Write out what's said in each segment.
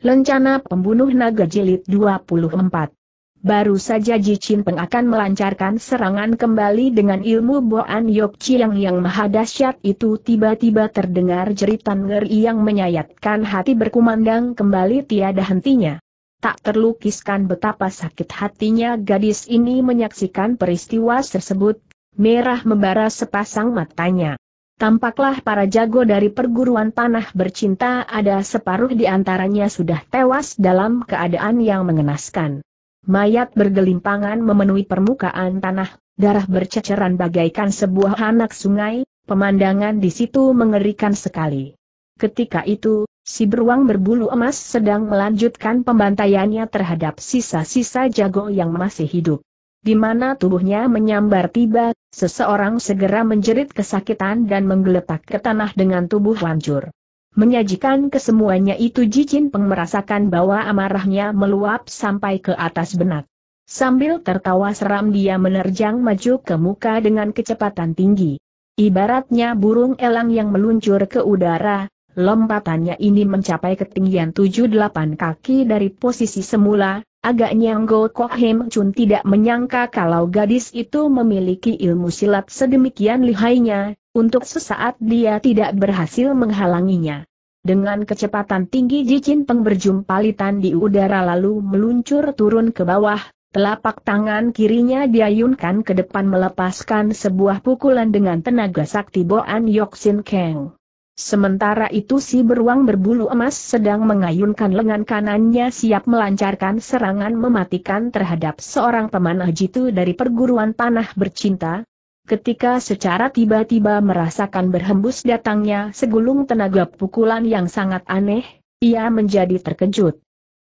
Lencana Pembunuh Naga Jilid 24 Baru saja Ji Chin Peng akan melancarkan serangan kembali dengan ilmu Boan Yok Chiang yang maha dahsyat itu tiba-tiba terdengar jeritan ngeri yang menyayatkan hati berkumandang kembali tiada hentinya. Tak terlukiskan betapa sakit hatinya gadis ini menyaksikan peristiwa tersebut, merah membara sepasang matanya. Tampaklah para jago dari perguruan tanah bercinta ada separuh di antaranya sudah tewas dalam keadaan yang mengenaskan. Mayat bergelimpangan memenuhi permukaan tanah, darah berceceran bagaikan sebuah anak sungai, pemandangan di situ mengerikan sekali. Ketika itu, si beruang berbulu emas sedang melanjutkan pembantaiannya terhadap sisa-sisa jago yang masih hidup di mana tubuhnya menyambar tiba, seseorang segera menjerit kesakitan dan menggeletak ke tanah dengan tubuh hancur. Menyajikan kesemuanya itu Jicin Peng merasakan bahwa amarahnya meluap sampai ke atas benak. Sambil tertawa seram dia menerjang maju ke muka dengan kecepatan tinggi. Ibaratnya burung elang yang meluncur ke udara, lompatannya ini mencapai ketinggian 7-8 kaki dari posisi semula, Agaknya Ngo Kok Hem Chun tidak menyangka kalau gadis itu memiliki ilmu silat sedemikian lihainya, untuk sesaat dia tidak berhasil menghalanginya. Dengan kecepatan tinggi Jicin Peng berjumpa di udara lalu meluncur turun ke bawah, telapak tangan kirinya diayunkan ke depan melepaskan sebuah pukulan dengan tenaga sakti Boan Yoxin Sementara itu si beruang berbulu emas sedang mengayunkan lengan kanannya siap melancarkan serangan mematikan terhadap seorang pemanah jitu dari perguruan panah bercinta. Ketika secara tiba-tiba merasakan berhembus datangnya segulung tenaga pukulan yang sangat aneh, ia menjadi terkejut.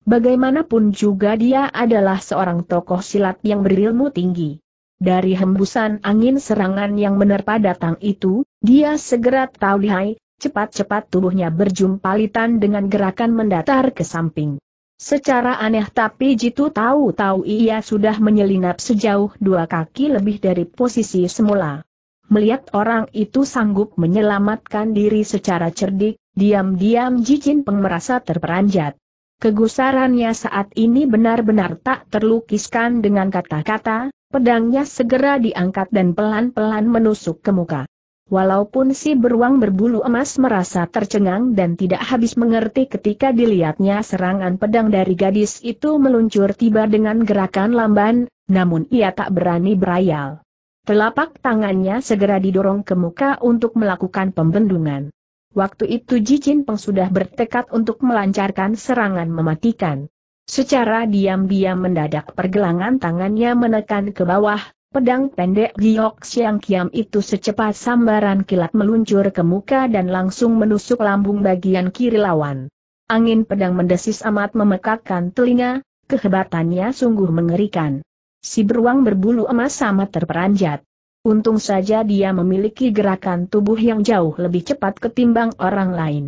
Bagaimanapun juga dia adalah seorang tokoh silat yang berilmu tinggi. Dari hembusan angin serangan yang menerpa datang itu, dia segera tahu lihai, cepat-cepat tubuhnya berjumpalitan dengan gerakan mendatar ke samping. Secara aneh tapi Jitu tahu-tahu ia sudah menyelinap sejauh dua kaki lebih dari posisi semula. Melihat orang itu sanggup menyelamatkan diri secara cerdik, diam-diam Jijin Peng merasa terperanjat. Kegusarannya saat ini benar-benar tak terlukiskan dengan kata-kata, pedangnya segera diangkat dan pelan-pelan menusuk ke muka. Walaupun si beruang berbulu emas merasa tercengang dan tidak habis mengerti ketika dilihatnya serangan pedang dari gadis itu meluncur tiba dengan gerakan lamban, namun ia tak berani berayal. Telapak tangannya segera didorong ke muka untuk melakukan pembendungan. Waktu itu Jijin Peng sudah bertekad untuk melancarkan serangan mematikan. Secara diam-diam mendadak pergelangan tangannya menekan ke bawah, Pedang pendek Giok Siang Kiam itu secepat sambaran kilat meluncur ke muka dan langsung menusuk lambung bagian kiri lawan. Angin pedang mendesis amat memekakkan telinga, kehebatannya sungguh mengerikan. Si beruang berbulu emas sama terperanjat. Untung saja dia memiliki gerakan tubuh yang jauh lebih cepat ketimbang orang lain.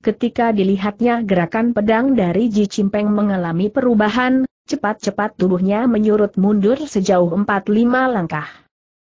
Ketika dilihatnya gerakan pedang dari Ji Cimpeng mengalami perubahan, cepat-cepat tubuhnya menyurut mundur sejauh 4-5 langkah.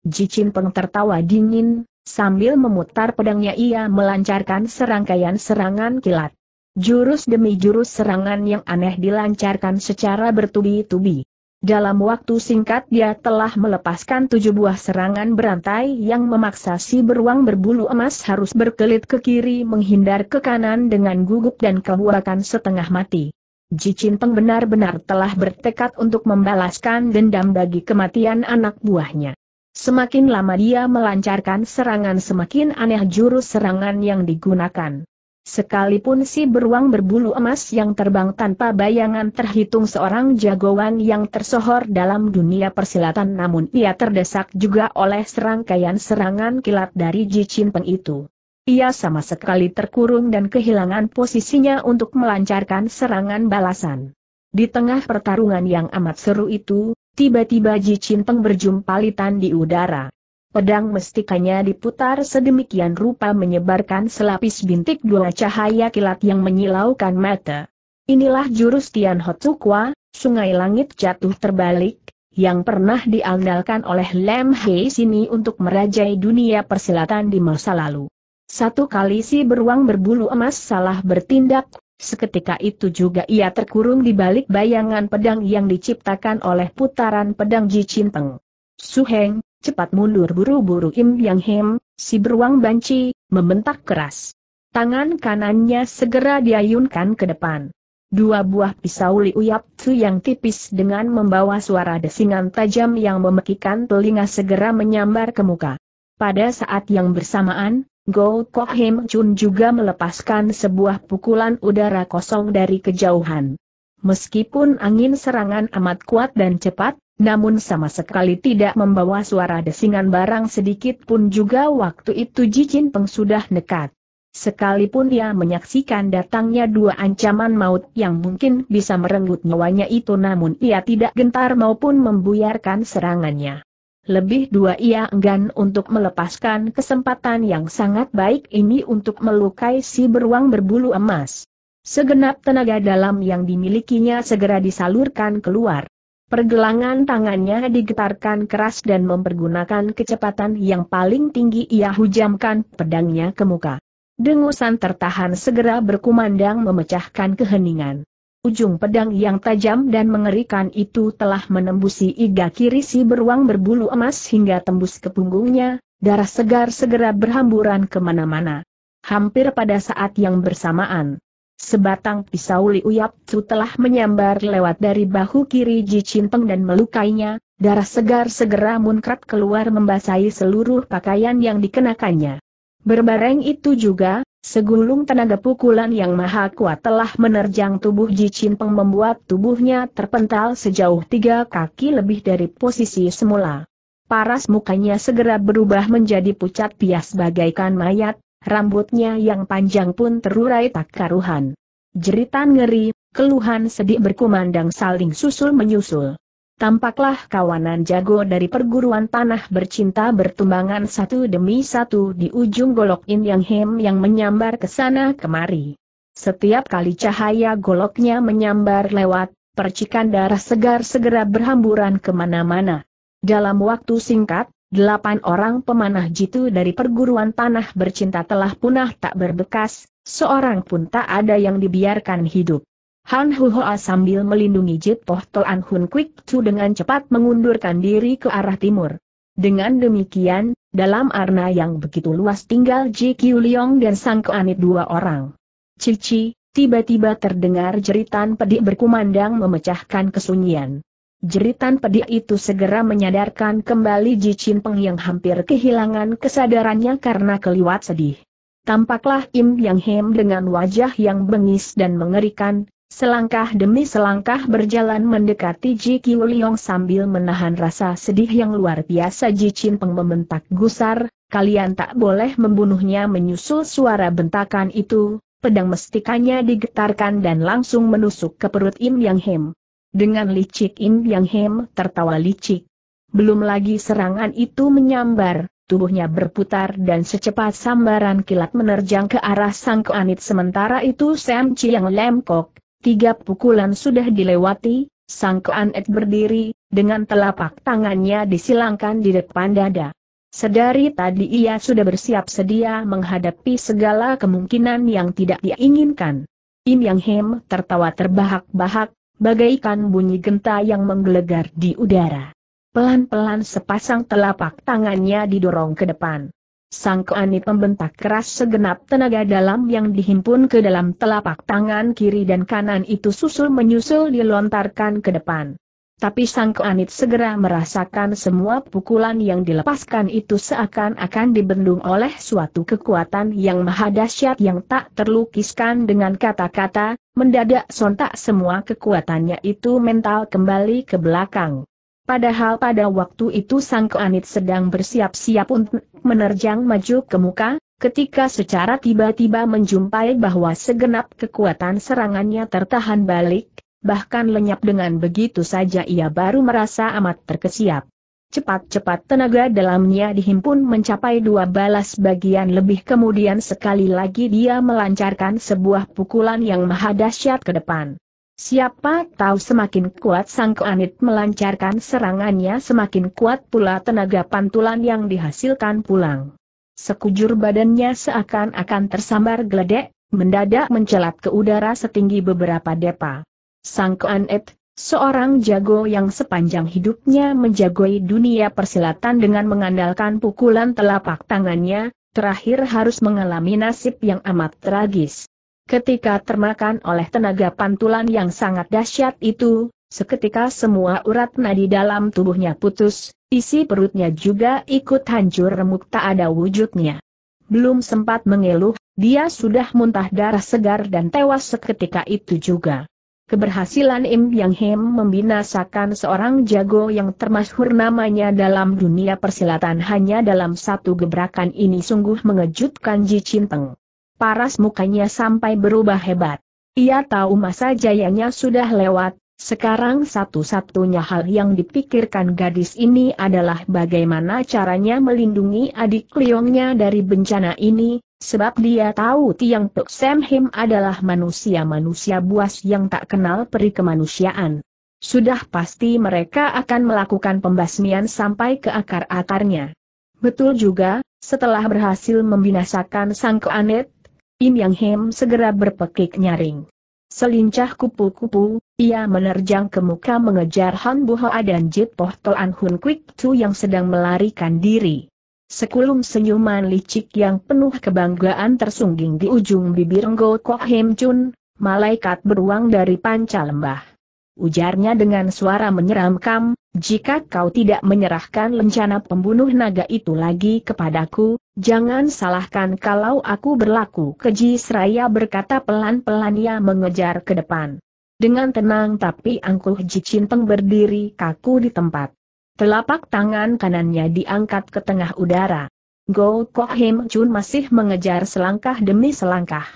Jicin Peng tertawa dingin, sambil memutar pedangnya ia melancarkan serangkaian serangan kilat. Jurus demi jurus serangan yang aneh dilancarkan secara bertubi-tubi. Dalam waktu singkat dia telah melepaskan tujuh buah serangan berantai yang memaksa si beruang berbulu emas harus berkelit ke kiri menghindar ke kanan dengan gugup dan kehuakan setengah mati. Jicin Peng benar-benar telah bertekad untuk membalaskan dendam bagi kematian anak buahnya. Semakin lama dia melancarkan serangan semakin aneh jurus serangan yang digunakan. Sekalipun si beruang berbulu emas yang terbang tanpa bayangan terhitung seorang jagoan yang tersohor dalam dunia persilatan namun ia terdesak juga oleh serangkaian serangan kilat dari Jicin Peng itu. Ia sama sekali terkurung dan kehilangan posisinya untuk melancarkan serangan balasan. Di tengah pertarungan yang amat seru itu, tiba-tiba Ji Peng berjumpa litan di udara. Pedang mestikanya diputar sedemikian rupa menyebarkan selapis bintik dua cahaya kilat yang menyilaukan mata. Inilah jurus Tian Hotsukwa, Sungai Langit Jatuh Terbalik, yang pernah diandalkan oleh Lem Hei sini untuk merajai dunia persilatan di masa lalu. Satu kali si beruang berbulu emas salah bertindak, seketika itu juga ia terkurung di balik bayangan pedang yang diciptakan oleh putaran pedang Ji Cinteng. Suheng, cepat mundur buru-buru Im Yang Hem, si beruang banci, membentak keras. Tangan kanannya segera diayunkan ke depan. Dua buah pisau Liuyap tu yang tipis dengan membawa suara desingan tajam yang memekikan telinga segera menyambar ke muka. Pada saat yang bersamaan, Go Kok Him Chun juga melepaskan sebuah pukulan udara kosong dari kejauhan. Meskipun angin serangan amat kuat dan cepat, namun sama sekali tidak membawa suara desingan barang sedikit pun juga waktu itu Jijin Peng sudah nekat. Sekalipun ia menyaksikan datangnya dua ancaman maut yang mungkin bisa merenggut nyawanya itu namun ia tidak gentar maupun membuyarkan serangannya. Lebih dua ia enggan untuk melepaskan kesempatan yang sangat baik ini untuk melukai si beruang berbulu emas. Segenap tenaga dalam yang dimilikinya segera disalurkan keluar. Pergelangan tangannya digetarkan keras dan mempergunakan kecepatan yang paling tinggi ia hujamkan pedangnya ke muka. Dengusan tertahan segera berkumandang memecahkan keheningan. Ujung pedang yang tajam dan mengerikan itu telah menembusi iga kiri si beruang berbulu emas hingga tembus ke punggungnya, darah segar segera berhamburan kemana-mana. Hampir pada saat yang bersamaan, sebatang pisau Liu Yap Tzu telah menyambar lewat dari bahu kiri Ji Cinteng dan melukainya, darah segar segera munkrat keluar membasahi seluruh pakaian yang dikenakannya. Berbareng itu juga, Segulung tenaga pukulan yang maha kuat telah menerjang tubuh Ji Peng membuat tubuhnya terpental sejauh tiga kaki lebih dari posisi semula. Paras mukanya segera berubah menjadi pucat pias bagaikan mayat, rambutnya yang panjang pun terurai tak karuhan. Jeritan ngeri, keluhan sedih berkumandang saling susul-menyusul. Tampaklah kawanan jago dari perguruan tanah bercinta bertumbangan satu demi satu di ujung golok In Yang Hem yang menyambar ke sana kemari. Setiap kali cahaya goloknya menyambar lewat, percikan darah segar segera berhamburan kemana-mana. Dalam waktu singkat, delapan orang pemanah jitu dari perguruan tanah bercinta telah punah tak berbekas, seorang pun tak ada yang dibiarkan hidup. Han Huhoa sambil melindungi Jit Poh Toan Hun Kwik Chu dengan cepat mengundurkan diri ke arah timur. Dengan demikian, dalam arna yang begitu luas tinggal Ji Kiu Liong dan Sang Keanit dua orang. Cici, tiba-tiba terdengar jeritan pedik berkumandang memecahkan kesunyian. Jeritan pedik itu segera menyadarkan kembali Ji Chin Peng yang hampir kehilangan kesadarannya karena keliwat sedih. Tampaklah Im Yang Hem dengan wajah yang bengis dan mengerikan, Selangkah demi selangkah berjalan mendekati Ji Kiu sambil menahan rasa sedih yang luar biasa Ji Chin Peng membentak gusar, kalian tak boleh membunuhnya menyusul suara bentakan itu, pedang mestikanya digetarkan dan langsung menusuk ke perut Im Yang Hem. Dengan licik Im Yang Hem tertawa licik. Belum lagi serangan itu menyambar, tubuhnya berputar dan secepat sambaran kilat menerjang ke arah sang kuanit. sementara itu Sam Chiang Lemkok, Tiga pukulan sudah dilewati, sang Ek berdiri, dengan telapak tangannya disilangkan di depan dada. Sedari tadi ia sudah bersiap sedia menghadapi segala kemungkinan yang tidak diinginkan. Im Yang Hem tertawa terbahak-bahak, bagaikan bunyi genta yang menggelegar di udara. Pelan-pelan sepasang telapak tangannya didorong ke depan. Sang Keani pembentak keras segenap tenaga dalam yang dihimpun ke dalam telapak tangan kiri dan kanan itu susul menyusul dilontarkan ke depan. Tapi Sang Keanit segera merasakan semua pukulan yang dilepaskan itu seakan-akan dibendung oleh suatu kekuatan yang maha dahsyat yang tak terlukiskan dengan kata-kata, mendadak sontak semua kekuatannya itu mental kembali ke belakang. Padahal pada waktu itu sang keanit sedang bersiap-siap untuk menerjang maju ke muka, ketika secara tiba-tiba menjumpai bahwa segenap kekuatan serangannya tertahan balik, bahkan lenyap dengan begitu saja ia baru merasa amat terkesiap. Cepat-cepat tenaga dalamnya dihimpun mencapai dua balas bagian lebih kemudian sekali lagi dia melancarkan sebuah pukulan yang maha dahsyat ke depan. Siapa tahu semakin kuat sang keanit melancarkan serangannya semakin kuat pula tenaga pantulan yang dihasilkan pulang. Sekujur badannya seakan-akan tersambar geledek, mendadak mencelat ke udara setinggi beberapa depa. Sang keanit, seorang jago yang sepanjang hidupnya menjagoi dunia persilatan dengan mengandalkan pukulan telapak tangannya, terakhir harus mengalami nasib yang amat tragis. Ketika termakan oleh tenaga pantulan yang sangat dahsyat itu, seketika semua urat nadi dalam tubuhnya putus, isi perutnya juga ikut hancur remuk tak ada wujudnya. Belum sempat mengeluh, dia sudah muntah darah segar dan tewas seketika itu juga. Keberhasilan Im Yang Hem membinasakan seorang jago yang termasyhur namanya dalam dunia persilatan hanya dalam satu gebrakan ini sungguh mengejutkan Ji Cinteng paras mukanya sampai berubah hebat. Ia tahu masa jayanya sudah lewat, sekarang satu-satunya hal yang dipikirkan gadis ini adalah bagaimana caranya melindungi adik Liongnya dari bencana ini, sebab dia tahu Tiang Tok Sam Him adalah manusia-manusia buas yang tak kenal peri kemanusiaan. Sudah pasti mereka akan melakukan pembasmian sampai ke akar-akarnya. Betul juga, setelah berhasil membinasakan sang keanet, Im Yang Hem segera berpekik nyaring. Selincah kupu-kupu, ia menerjang ke muka mengejar Han Hoa dan Jit Poh Toan Hun Kwik Tu yang sedang melarikan diri. Sekulum senyuman licik yang penuh kebanggaan tersungging di ujung bibir Ngo Kok Hem Chun, malaikat beruang dari panca lembah ujarnya dengan suara menyeramkan, jika kau tidak menyerahkan lencana pembunuh naga itu lagi kepadaku, jangan salahkan kalau aku berlaku keji seraya berkata pelan-pelan ia mengejar ke depan. Dengan tenang tapi angkuh Jicinteng berdiri kaku di tempat. Telapak tangan kanannya diangkat ke tengah udara. Go Kohim Chun masih mengejar selangkah demi selangkah.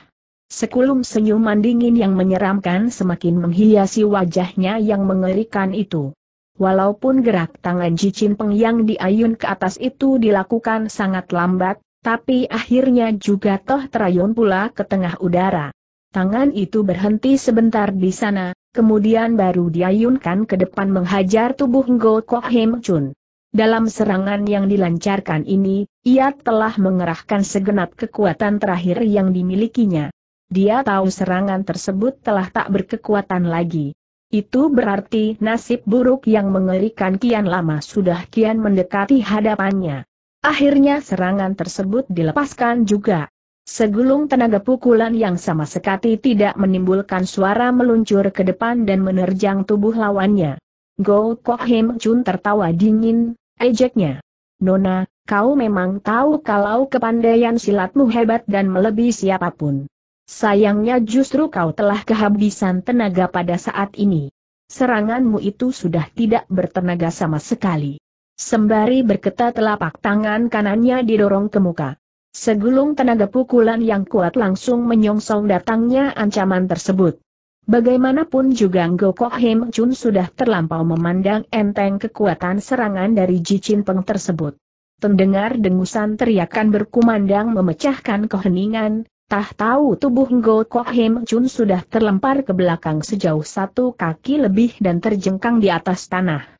Sekulum senyuman dingin yang menyeramkan semakin menghiasi wajahnya yang mengerikan itu. Walaupun gerak tangan Jicin Peng yang diayun ke atas itu dilakukan sangat lambat, tapi akhirnya juga toh terayun pula ke tengah udara. Tangan itu berhenti sebentar di sana, kemudian baru diayunkan ke depan menghajar tubuh Ngo Kok Hem Chun. Dalam serangan yang dilancarkan ini, ia telah mengerahkan segenap kekuatan terakhir yang dimilikinya. Dia tahu serangan tersebut telah tak berkekuatan lagi. Itu berarti nasib buruk yang mengerikan kian lama sudah kian mendekati hadapannya. Akhirnya serangan tersebut dilepaskan juga. Segulung tenaga pukulan yang sama sekali tidak menimbulkan suara meluncur ke depan dan menerjang tubuh lawannya. Go Kok Him Chun tertawa dingin, ejeknya. Nona, kau memang tahu kalau kepandaian silatmu hebat dan melebihi siapapun. Sayangnya justru kau telah kehabisan tenaga pada saat ini. Seranganmu itu sudah tidak bertenaga sama sekali. Sembari berketa telapak tangan kanannya didorong ke muka. Segulung tenaga pukulan yang kuat langsung menyongsong datangnya ancaman tersebut. Bagaimanapun juga Gokohim Hem Chun sudah terlampau memandang enteng kekuatan serangan dari Jichin Peng tersebut. Tendengar dengusan teriakan berkumandang memecahkan keheningan, Tah tahu tubuh Ngo Kok Hem Chun sudah terlempar ke belakang sejauh satu kaki lebih dan terjengkang di atas tanah.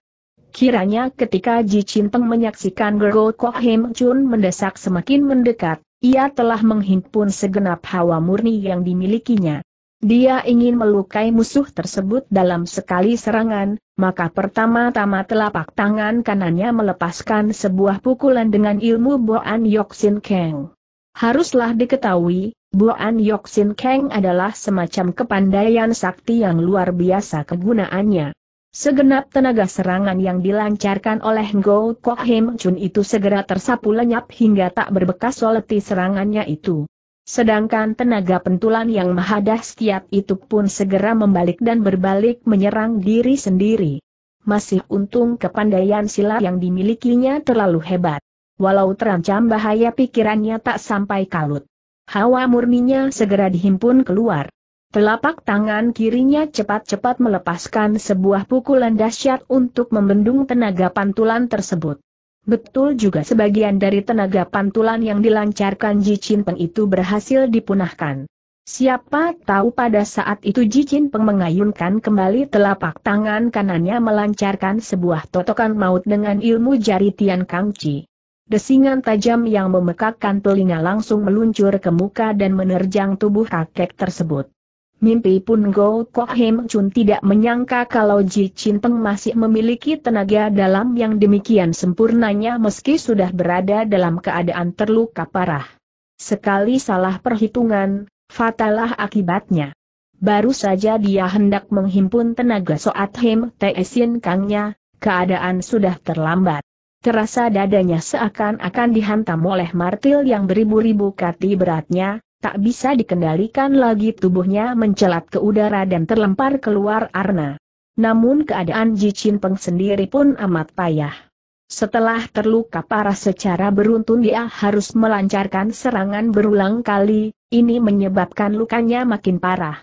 Kiranya ketika Ji Chinteng menyaksikan Ngo Kok Hem Chun mendesak semakin mendekat, ia telah menghimpun segenap hawa murni yang dimilikinya. Dia ingin melukai musuh tersebut dalam sekali serangan, maka pertama-tama telapak tangan kanannya melepaskan sebuah pukulan dengan ilmu Boan Yoxin Keng. Haruslah diketahui, Buan Yoxin Kang adalah semacam kepandaian sakti yang luar biasa kegunaannya. Segenap tenaga serangan yang dilancarkan oleh Ngo Kok Him Chun itu segera tersapu lenyap hingga tak berbekas soleti serangannya itu. Sedangkan tenaga pentulan yang mahadah setiap itu pun segera membalik dan berbalik menyerang diri sendiri. Masih untung kepandaian silat yang dimilikinya terlalu hebat. Walau terancam bahaya pikirannya tak sampai kalut hawa murninya segera dihimpun keluar. Telapak tangan kirinya cepat-cepat melepaskan sebuah pukulan dahsyat untuk membendung tenaga pantulan tersebut. Betul juga sebagian dari tenaga pantulan yang dilancarkan Ji Chin Peng itu berhasil dipunahkan. Siapa tahu pada saat itu Ji Jin Peng mengayunkan kembali telapak tangan kanannya melancarkan sebuah totokan maut dengan ilmu jari Tian Kang Chi. Desingan tajam yang memekakkan telinga langsung meluncur ke muka dan menerjang tubuh kakek tersebut. Mimpi pun Go Kok Him Chun tidak menyangka kalau Ji Chin Peng masih memiliki tenaga dalam yang demikian sempurnanya meski sudah berada dalam keadaan terluka parah. Sekali salah perhitungan, fatalah akibatnya. Baru saja dia hendak menghimpun tenaga Soat Him Tae Sin Kangnya, keadaan sudah terlambat terasa dadanya seakan-akan dihantam oleh martil yang beribu-ribu kati beratnya, tak bisa dikendalikan lagi tubuhnya mencelat ke udara dan terlempar keluar arna. Namun keadaan Ji Chin Peng sendiri pun amat payah. Setelah terluka parah secara beruntun dia harus melancarkan serangan berulang kali, ini menyebabkan lukanya makin parah.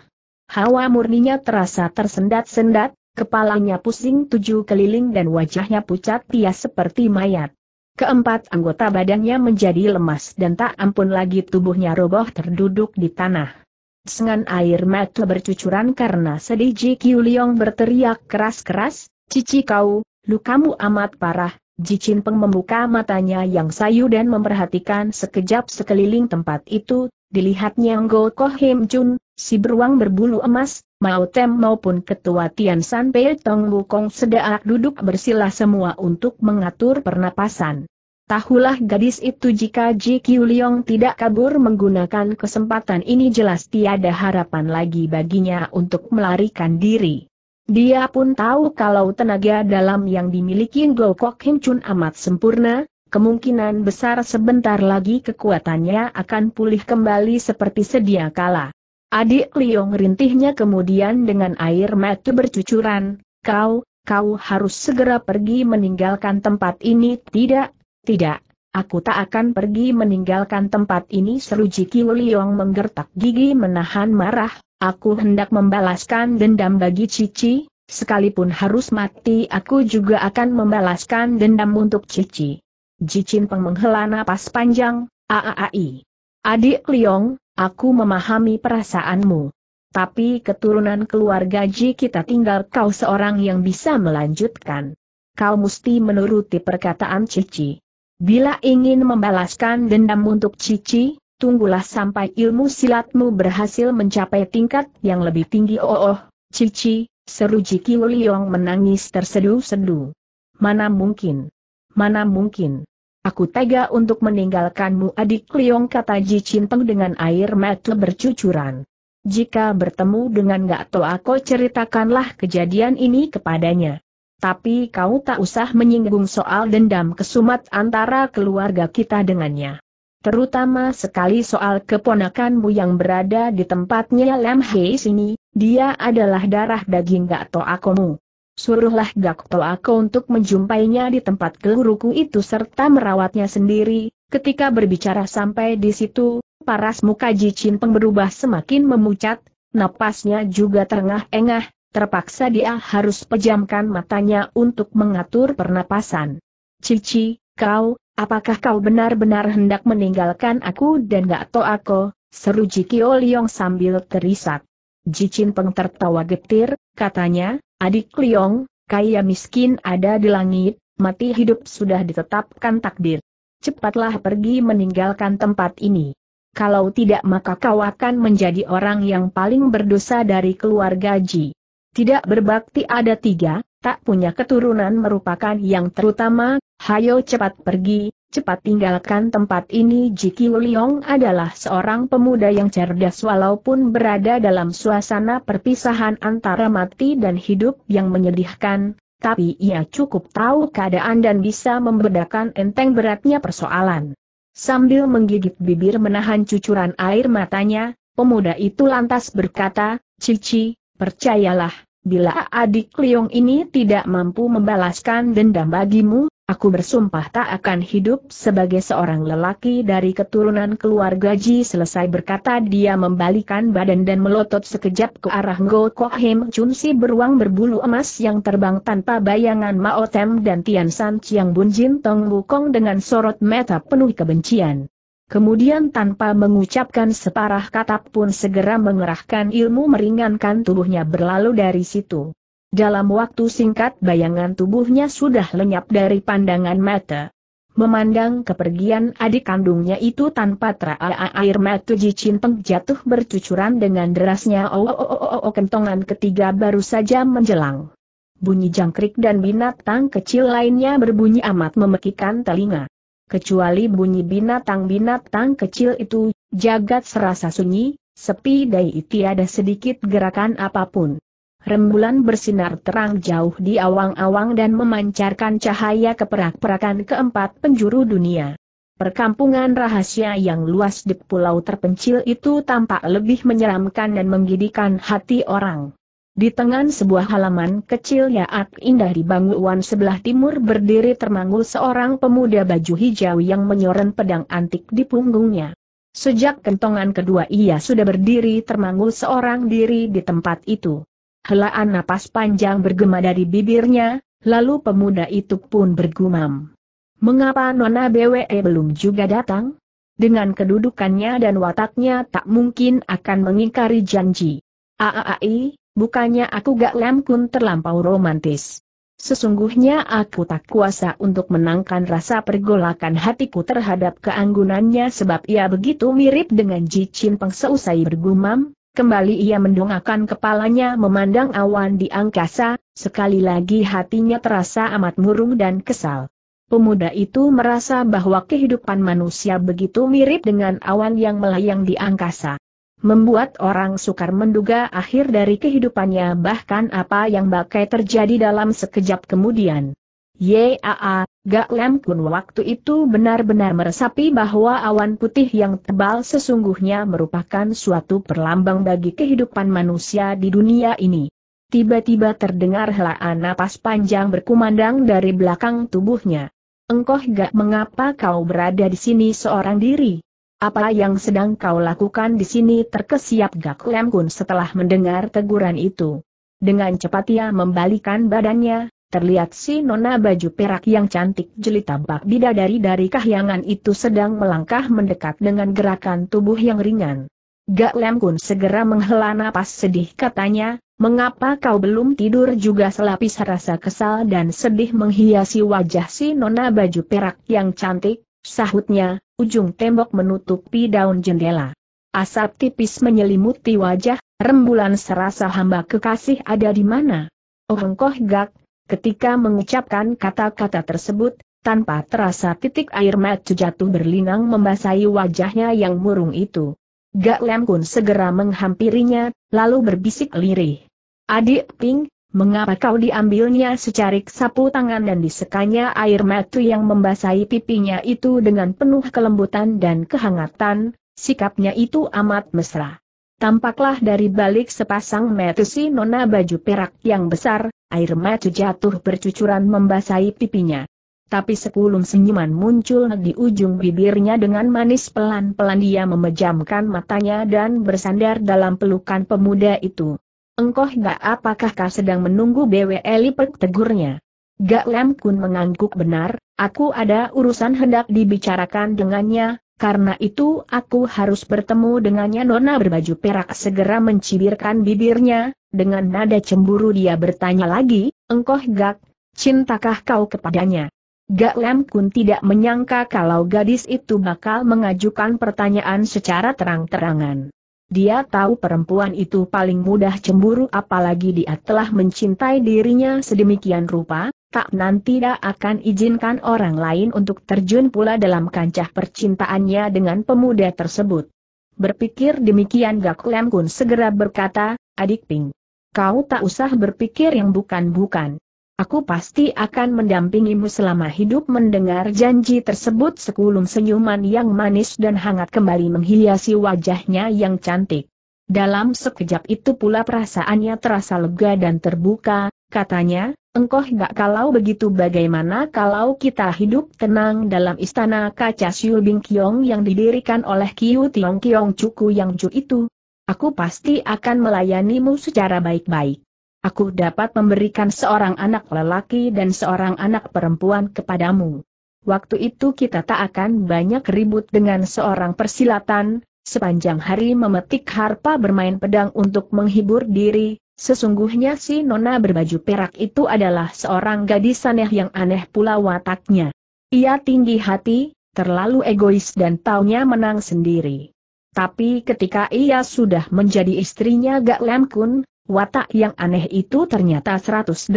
Hawa murninya terasa tersendat-sendat, Kepalanya pusing tujuh keliling dan wajahnya pucat tias seperti mayat. Keempat anggota badannya menjadi lemas dan tak ampun lagi tubuhnya roboh terduduk di tanah. Sengan air mata bercucuran karena sedih Ji Kiuliong berteriak keras-keras, Cici kau, lukamu amat parah, Jicin Peng membuka matanya yang sayu dan memperhatikan sekejap sekeliling tempat itu, dilihatnya Ngo Kohim Jun, si beruang berbulu emas, Mao Tem maupun Ketua Tian San Pei Tong Wukong sedaak duduk bersila semua untuk mengatur pernapasan. Tahulah gadis itu jika Ji Liong tidak kabur menggunakan kesempatan ini jelas tiada harapan lagi baginya untuk melarikan diri. Dia pun tahu kalau tenaga dalam yang dimiliki Go Kok Hin Chun amat sempurna, kemungkinan besar sebentar lagi kekuatannya akan pulih kembali seperti sedia kala. Adik Liong rintihnya kemudian dengan air mata bercucuran, kau, kau harus segera pergi meninggalkan tempat ini, tidak, tidak, aku tak akan pergi meninggalkan tempat ini seru Jiki Liong menggertak gigi menahan marah, aku hendak membalaskan dendam bagi Cici, sekalipun harus mati aku juga akan membalaskan dendam untuk Cici. Jicin Peng menghela napas panjang, aaai. Adik Liong, Aku memahami perasaanmu. Tapi keturunan keluarga Ji kita tinggal kau seorang yang bisa melanjutkan. Kau mesti menuruti perkataan Cici. Bila ingin membalaskan dendam untuk Cici, tunggulah sampai ilmu silatmu berhasil mencapai tingkat yang lebih tinggi. Oh, oh Cici, seru Ji Kiu menangis terseduh-seduh. Mana mungkin? Mana mungkin? Aku tega untuk meninggalkanmu adik Liong kata Ji Cinteng dengan air mata bercucuran. Jika bertemu dengan Gak To aku ceritakanlah kejadian ini kepadanya. Tapi kau tak usah menyinggung soal dendam kesumat antara keluarga kita dengannya. Terutama sekali soal keponakanmu yang berada di tempatnya Lam Hei sini, dia adalah darah daging Gak To Akomu suruhlah Toa aku untuk menjumpainya di tempat keluruku itu serta merawatnya sendiri. Ketika berbicara sampai di situ, paras muka Ji Peng berubah semakin memucat, napasnya juga terengah-engah, terpaksa dia harus pejamkan matanya untuk mengatur pernapasan. Cici, kau, apakah kau benar-benar hendak meninggalkan aku dan gak to aku, seru Ji Kio sambil terisak. Ji Peng tertawa getir, katanya, Adik Liong, kaya miskin ada di langit, mati hidup sudah ditetapkan takdir. Cepatlah pergi meninggalkan tempat ini. Kalau tidak maka kau akan menjadi orang yang paling berdosa dari keluarga Ji. Tidak berbakti ada tiga, tak punya keturunan merupakan yang terutama, hayo cepat pergi, cepat tinggalkan tempat ini Jiki Liong adalah seorang pemuda yang cerdas walaupun berada dalam suasana perpisahan antara mati dan hidup yang menyedihkan, tapi ia cukup tahu keadaan dan bisa membedakan enteng beratnya persoalan. Sambil menggigit bibir menahan cucuran air matanya, pemuda itu lantas berkata, Cici, percayalah, bila adik Liong ini tidak mampu membalaskan dendam bagimu, Aku bersumpah tak akan hidup sebagai seorang lelaki dari keturunan keluarga Ji selesai berkata dia membalikan badan dan melotot sekejap ke arah Ngo Kohim Chun Si beruang berbulu emas yang terbang tanpa bayangan Mao Tem dan Tian San Chiang Bun Jin Tong Wukong dengan sorot mata penuh kebencian. Kemudian tanpa mengucapkan separah kata pun segera mengerahkan ilmu meringankan tubuhnya berlalu dari situ. Dalam waktu singkat bayangan tubuhnya sudah lenyap dari pandangan mata. Memandang kepergian adik kandungnya itu tanpa teraa air mata Jicin jatuh bercucuran dengan derasnya oh, oh, oh, oh, oh kentongan ketiga baru saja menjelang. Bunyi jangkrik dan binatang kecil lainnya berbunyi amat memekikan telinga. Kecuali bunyi binatang-binatang kecil itu, jagat serasa sunyi, sepi dai tiada sedikit gerakan apapun rembulan bersinar terang jauh di awang-awang dan memancarkan cahaya ke perak perakan keempat penjuru dunia. Perkampungan rahasia yang luas di pulau terpencil itu tampak lebih menyeramkan dan menggidikan hati orang. Di tengah sebuah halaman kecil Yaak Indah di bangunan sebelah timur berdiri termanggul seorang pemuda baju hijau yang menyoren pedang antik di punggungnya. Sejak kentongan kedua ia sudah berdiri termanggul seorang diri di tempat itu. Helaan napas panjang bergema dari bibirnya, lalu pemuda itu pun bergumam. Mengapa Nona BWE belum juga datang? Dengan kedudukannya dan wataknya tak mungkin akan mengingkari janji. Aai, bukannya aku gak lemkun terlampau romantis. Sesungguhnya aku tak kuasa untuk menangkan rasa pergolakan hatiku terhadap keanggunannya sebab ia begitu mirip dengan Ji Chin Peng seusai bergumam, Kembali ia mendongakkan kepalanya memandang awan di angkasa, sekali lagi hatinya terasa amat murung dan kesal. Pemuda itu merasa bahwa kehidupan manusia begitu mirip dengan awan yang melayang di angkasa. Membuat orang sukar menduga akhir dari kehidupannya bahkan apa yang bakai terjadi dalam sekejap kemudian. Yaa, Gak Lem Kun waktu itu benar-benar meresapi bahwa awan putih yang tebal sesungguhnya merupakan suatu perlambang bagi kehidupan manusia di dunia ini. Tiba-tiba terdengar helaan napas panjang berkumandang dari belakang tubuhnya. Engkau gak mengapa kau berada di sini seorang diri? Apa yang sedang kau lakukan di sini terkesiap Gak Lem Kun setelah mendengar teguran itu. Dengan cepat ia membalikan badannya, Terlihat si nona baju perak yang cantik jeli tampak bidadari dari kahyangan itu sedang melangkah mendekat dengan gerakan tubuh yang ringan. Gak Lem Kun segera menghela napas sedih katanya, mengapa kau belum tidur juga selapis rasa kesal dan sedih menghiasi wajah si nona baju perak yang cantik, sahutnya, ujung tembok menutupi daun jendela. Asap tipis menyelimuti wajah, rembulan serasa hamba kekasih ada di mana. Oh engkoh gak, Ketika mengucapkan kata-kata tersebut, tanpa terasa titik air mata jatuh berlinang membasahi wajahnya yang murung itu. Gak Lem Kun segera menghampirinya, lalu berbisik lirih. Adik Ping, mengapa kau diambilnya secarik sapu tangan dan disekanya air mata yang membasahi pipinya itu dengan penuh kelembutan dan kehangatan, sikapnya itu amat mesra. Tampaklah dari balik sepasang mata si nona baju perak yang besar, air mata jatuh bercucuran membasahi pipinya. Tapi sebelum senyuman muncul di ujung bibirnya dengan manis pelan-pelan dia memejamkan matanya dan bersandar dalam pelukan pemuda itu. Engkoh gak apakah kau sedang menunggu BW Elipek tegurnya? Gak Lem Kun mengangguk benar, aku ada urusan hendak dibicarakan dengannya, karena itu aku harus bertemu dengannya Nona berbaju perak segera mencibirkan bibirnya, dengan nada cemburu dia bertanya lagi, engkoh gak, cintakah kau kepadanya? Gak Lem Kun tidak menyangka kalau gadis itu bakal mengajukan pertanyaan secara terang-terangan. Dia tahu perempuan itu paling mudah cemburu apalagi dia telah mencintai dirinya sedemikian rupa, tak nanti tidak akan izinkan orang lain untuk terjun pula dalam kancah percintaannya dengan pemuda tersebut. Berpikir demikian Gak Lem Kun segera berkata, Adik Ping, Kau tak usah berpikir yang bukan-bukan. Aku pasti akan mendampingimu selama hidup mendengar janji tersebut sekulum senyuman yang manis dan hangat kembali menghiasi wajahnya yang cantik. Dalam sekejap itu pula perasaannya terasa lega dan terbuka, katanya, engkau gak kalau begitu bagaimana kalau kita hidup tenang dalam istana kaca Siu Bing Kiong yang didirikan oleh Kiu Tiong Kiong Cuku Yang Ju itu, Aku pasti akan melayanimu secara baik-baik. Aku dapat memberikan seorang anak lelaki dan seorang anak perempuan kepadamu. Waktu itu kita tak akan banyak ribut dengan seorang persilatan, sepanjang hari memetik harpa bermain pedang untuk menghibur diri, sesungguhnya si nona berbaju perak itu adalah seorang gadis aneh yang aneh pula wataknya. Ia tinggi hati, terlalu egois dan taunya menang sendiri. Tapi ketika ia sudah menjadi istrinya Gak Lem Kun, watak yang aneh itu ternyata 180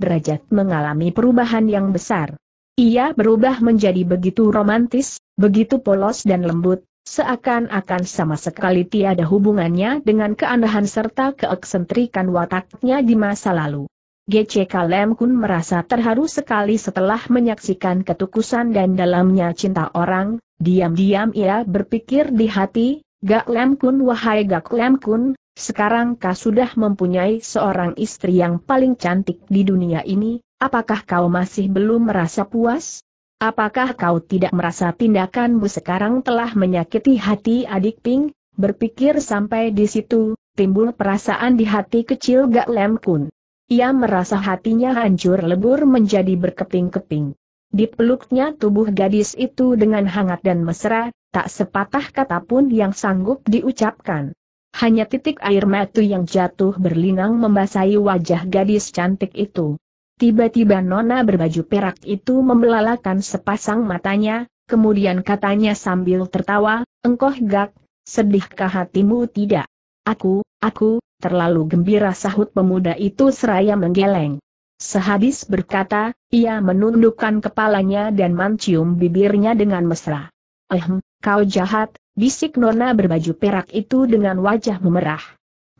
derajat mengalami perubahan yang besar. Ia berubah menjadi begitu romantis, begitu polos dan lembut, seakan-akan sama sekali tiada hubungannya dengan keanehan serta keeksentrikan wataknya di masa lalu. Gc Kalem Kun merasa terharu sekali setelah menyaksikan ketukusan dan dalamnya cinta orang, diam-diam ia berpikir di hati, Gak Lem Kun wahai Gak Lem Kun, sekarang kau sudah mempunyai seorang istri yang paling cantik di dunia ini, apakah kau masih belum merasa puas? Apakah kau tidak merasa tindakanmu sekarang telah menyakiti hati adik Ping? Berpikir sampai di situ, timbul perasaan di hati kecil Gak Lem Kun. Ia merasa hatinya hancur lebur menjadi berkeping-keping. Dipeluknya tubuh gadis itu dengan hangat dan mesra, tak sepatah kata pun yang sanggup diucapkan. Hanya titik air mata yang jatuh berlinang membasahi wajah gadis cantik itu. Tiba-tiba nona berbaju perak itu membelalakan sepasang matanya, kemudian katanya sambil tertawa, engkoh gak, sedihkah hatimu tidak? Aku, aku, Terlalu gembira sahut pemuda itu seraya menggeleng. Sehabis berkata, ia menundukkan kepalanya dan mencium bibirnya dengan mesra. Ehm, kau jahat, bisik nona berbaju perak itu dengan wajah memerah.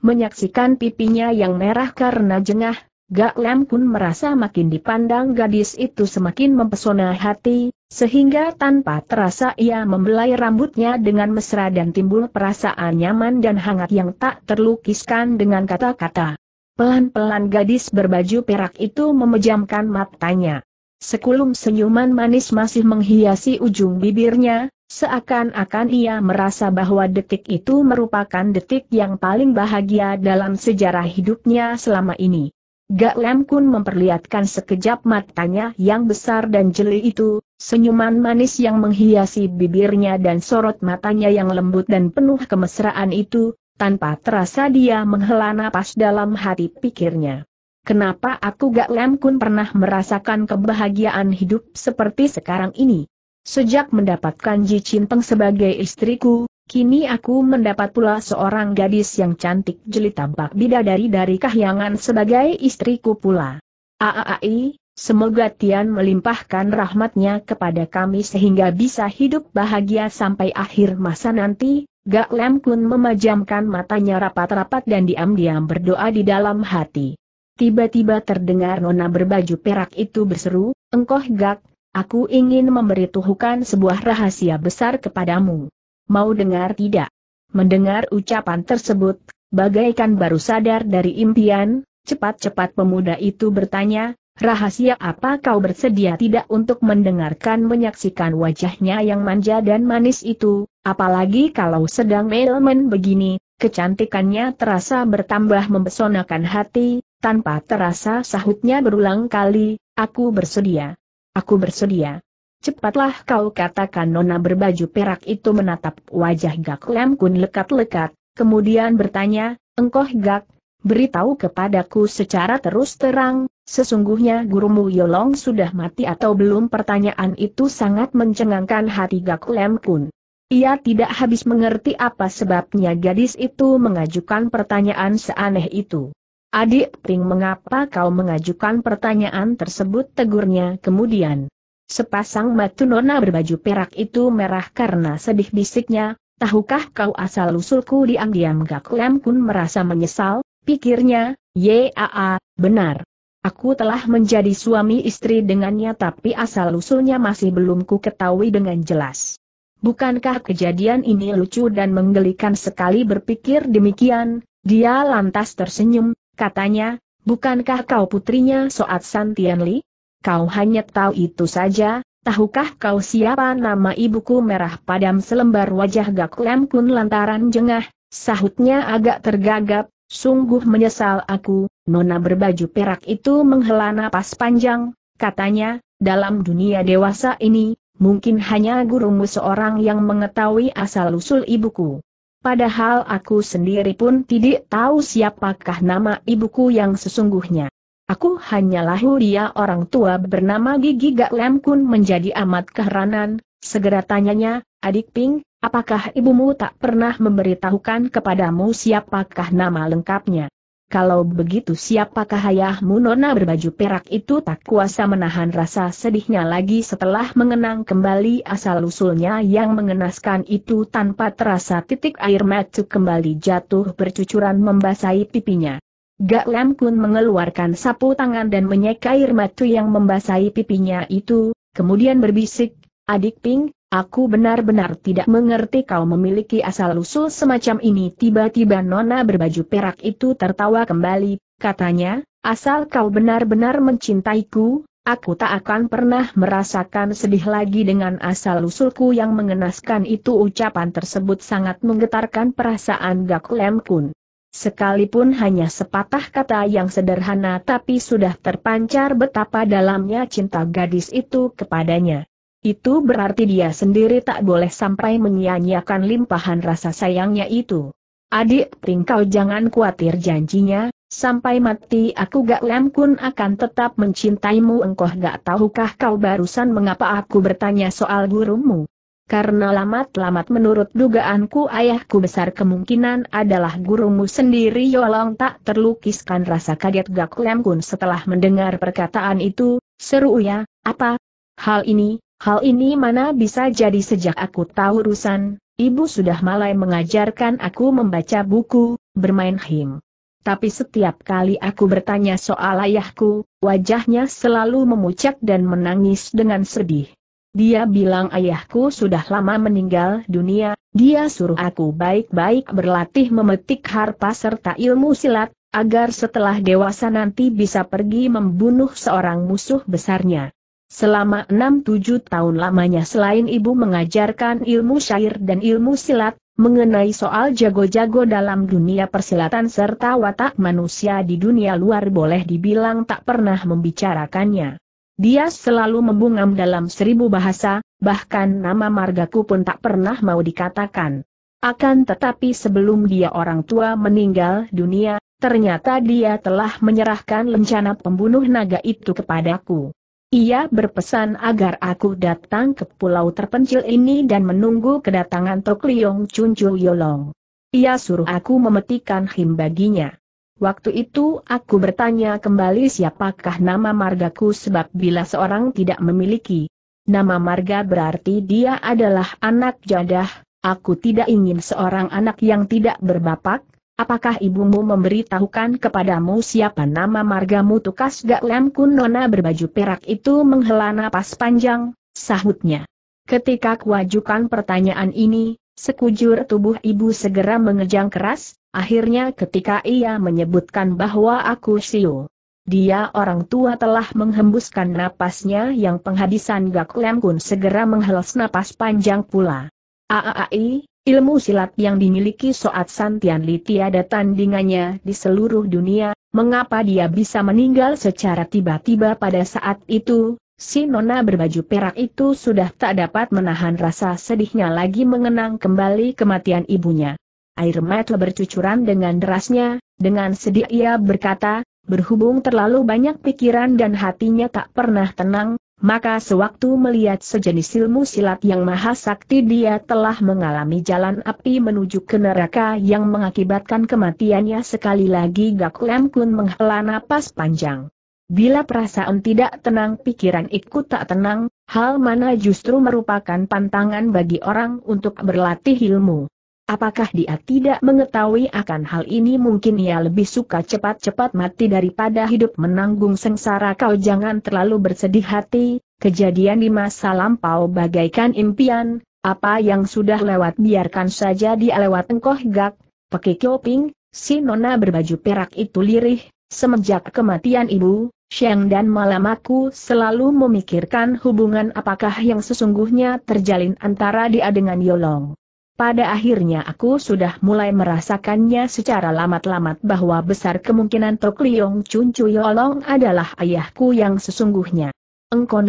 Menyaksikan pipinya yang merah karena jengah, Gak Lem pun merasa makin dipandang gadis itu semakin mempesona hati, sehingga tanpa terasa ia membelai rambutnya dengan mesra dan timbul perasaan nyaman dan hangat yang tak terlukiskan dengan kata-kata. Pelan-pelan gadis berbaju perak itu memejamkan matanya. Sekulum senyuman manis masih menghiasi ujung bibirnya, seakan-akan ia merasa bahwa detik itu merupakan detik yang paling bahagia dalam sejarah hidupnya selama ini. Gak Lem Kun memperlihatkan sekejap matanya yang besar dan jeli itu, senyuman manis yang menghiasi bibirnya dan sorot matanya yang lembut dan penuh kemesraan itu, tanpa terasa dia menghela napas dalam hati pikirnya. Kenapa aku Gak Lem Kun pernah merasakan kebahagiaan hidup seperti sekarang ini? Sejak mendapatkan Ji Peng sebagai istriku, Kini aku mendapat pula seorang gadis yang cantik jeli tampak bidadari dari kahyangan sebagai istriku pula. Aaai, semoga Tian melimpahkan rahmatnya kepada kami sehingga bisa hidup bahagia sampai akhir masa nanti. Gak Lem Kun memajamkan matanya rapat-rapat dan diam-diam berdoa di dalam hati. Tiba-tiba terdengar nona berbaju perak itu berseru, Engkoh Gak, aku ingin memberitahukan sebuah rahasia besar kepadamu mau dengar tidak? Mendengar ucapan tersebut, bagaikan baru sadar dari impian, cepat-cepat pemuda itu bertanya, rahasia apa kau bersedia tidak untuk mendengarkan menyaksikan wajahnya yang manja dan manis itu, apalagi kalau sedang melmen begini, kecantikannya terasa bertambah mempesonakan hati, tanpa terasa sahutnya berulang kali, aku bersedia. Aku bersedia. Cepatlah kau katakan nona berbaju perak itu menatap wajah Gak Lem Kun lekat-lekat, kemudian bertanya, engkoh Gak, beritahu kepadaku secara terus terang, sesungguhnya gurumu Yolong sudah mati atau belum pertanyaan itu sangat mencengangkan hati Gak Lem Kun. Ia tidak habis mengerti apa sebabnya gadis itu mengajukan pertanyaan seaneh itu. Adik Ping mengapa kau mengajukan pertanyaan tersebut tegurnya kemudian. Sepasang mata nona berbaju perak itu merah karena sedih bisiknya, tahukah kau asal-usulku diam-diam Gak Lem Kun merasa menyesal, pikirnya, yaa, benar. Aku telah menjadi suami istri dengannya tapi asal-usulnya masih belum ku ketahui dengan jelas. Bukankah kejadian ini lucu dan menggelikan sekali berpikir demikian, dia lantas tersenyum, katanya, bukankah kau putrinya Soat Santianli? kau hanya tahu itu saja, tahukah kau siapa nama ibuku merah padam selembar wajah Gak Lem Kun lantaran jengah, sahutnya agak tergagap, sungguh menyesal aku, nona berbaju perak itu menghela napas panjang, katanya, dalam dunia dewasa ini, mungkin hanya gurumu seorang yang mengetahui asal-usul ibuku. Padahal aku sendiri pun tidak tahu siapakah nama ibuku yang sesungguhnya. Aku hanyalah Huria orang tua bernama Gigi Gak Lem Kun menjadi amat keheranan, segera tanyanya, adik Ping, apakah ibumu tak pernah memberitahukan kepadamu siapakah nama lengkapnya? Kalau begitu siapakah ayahmu nona berbaju perak itu tak kuasa menahan rasa sedihnya lagi setelah mengenang kembali asal-usulnya yang mengenaskan itu tanpa terasa titik air mata kembali jatuh bercucuran membasahi pipinya. Gak Lam Kun mengeluarkan sapu tangan dan menyeka air matu yang membasahi pipinya itu, kemudian berbisik, Adik Ping, aku benar-benar tidak mengerti kau memiliki asal-usul semacam ini. Tiba-tiba Nona berbaju perak itu tertawa kembali, katanya, asal kau benar-benar mencintaiku, aku tak akan pernah merasakan sedih lagi dengan asal-usulku yang mengenaskan itu. Ucapan tersebut sangat menggetarkan perasaan Gak Lam Kun. Sekalipun hanya sepatah kata yang sederhana tapi sudah terpancar betapa dalamnya cinta gadis itu kepadanya. Itu berarti dia sendiri tak boleh sampai menyia-nyiakan limpahan rasa sayangnya itu. Adik tingkau jangan khawatir janjinya, sampai mati aku gak kun akan tetap mencintaimu engkau gak tahukah kau barusan mengapa aku bertanya soal gurumu. Karena lamat-lamat menurut dugaanku ayahku besar kemungkinan adalah gurumu sendiri Yolong ya tak terlukiskan rasa kaget Gak Lem Kun setelah mendengar perkataan itu, seru ya, apa? Hal ini, hal ini mana bisa jadi sejak aku tahu urusan, ibu sudah malai mengajarkan aku membaca buku, bermain him. Tapi setiap kali aku bertanya soal ayahku, wajahnya selalu memucat dan menangis dengan sedih. Dia bilang ayahku sudah lama meninggal dunia, dia suruh aku baik-baik berlatih memetik harpa serta ilmu silat, agar setelah dewasa nanti bisa pergi membunuh seorang musuh besarnya. Selama 6-7 tahun lamanya selain ibu mengajarkan ilmu syair dan ilmu silat, mengenai soal jago-jago dalam dunia persilatan serta watak manusia di dunia luar boleh dibilang tak pernah membicarakannya. Dia selalu membungam dalam seribu bahasa, bahkan nama margaku pun tak pernah mau dikatakan. Akan tetapi sebelum dia orang tua meninggal dunia, ternyata dia telah menyerahkan lencana pembunuh naga itu kepadaku. Ia berpesan agar aku datang ke pulau terpencil ini dan menunggu kedatangan Tok Liong Yolong. Ia suruh aku memetikan him baginya. Waktu itu aku bertanya kembali siapakah nama margaku sebab bila seorang tidak memiliki nama marga berarti dia adalah anak jadah, aku tidak ingin seorang anak yang tidak berbapak, apakah ibumu memberitahukan kepadamu siapa nama margamu tukas gak lemkun nona berbaju perak itu menghela napas panjang, sahutnya. Ketika kuajukan pertanyaan ini, sekujur tubuh ibu segera mengejang keras, Akhirnya ketika ia menyebutkan bahwa aku Siu, dia orang tua telah menghembuskan napasnya yang penghabisan Gak Lem Kun segera menghelas napas panjang pula. Aai, ilmu silat yang dimiliki Soat Santian Li tiada tandingannya di seluruh dunia, mengapa dia bisa meninggal secara tiba-tiba pada saat itu? Si nona berbaju perak itu sudah tak dapat menahan rasa sedihnya lagi mengenang kembali kematian ibunya air mata bercucuran dengan derasnya, dengan sedih ia berkata, berhubung terlalu banyak pikiran dan hatinya tak pernah tenang, maka sewaktu melihat sejenis ilmu silat yang maha sakti dia telah mengalami jalan api menuju ke neraka yang mengakibatkan kematiannya sekali lagi gak Gakuem Kun menghela napas panjang. Bila perasaan tidak tenang pikiran ikut tak tenang, hal mana justru merupakan pantangan bagi orang untuk berlatih ilmu. Apakah dia tidak mengetahui akan hal ini mungkin ia lebih suka cepat-cepat mati daripada hidup menanggung sengsara kau jangan terlalu bersedih hati, kejadian di masa lampau bagaikan impian, apa yang sudah lewat biarkan saja dia lewat engkoh gak, peki kioping, si nona berbaju perak itu lirih, semenjak kematian ibu, Sheng dan malam aku selalu memikirkan hubungan apakah yang sesungguhnya terjalin antara dia dengan Yolong. Pada akhirnya aku sudah mulai merasakannya secara lamat-lamat bahwa besar kemungkinan Tok Liong Chun Yolong adalah ayahku yang sesungguhnya. Engkau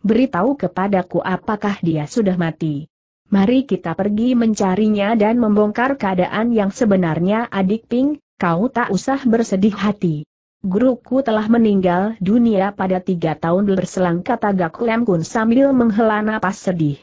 beritahu kepadaku apakah dia sudah mati. Mari kita pergi mencarinya dan membongkar keadaan yang sebenarnya adik Ping, kau tak usah bersedih hati. Guruku telah meninggal dunia pada tiga tahun berselang kata Gak Lem Kun sambil menghela napas sedih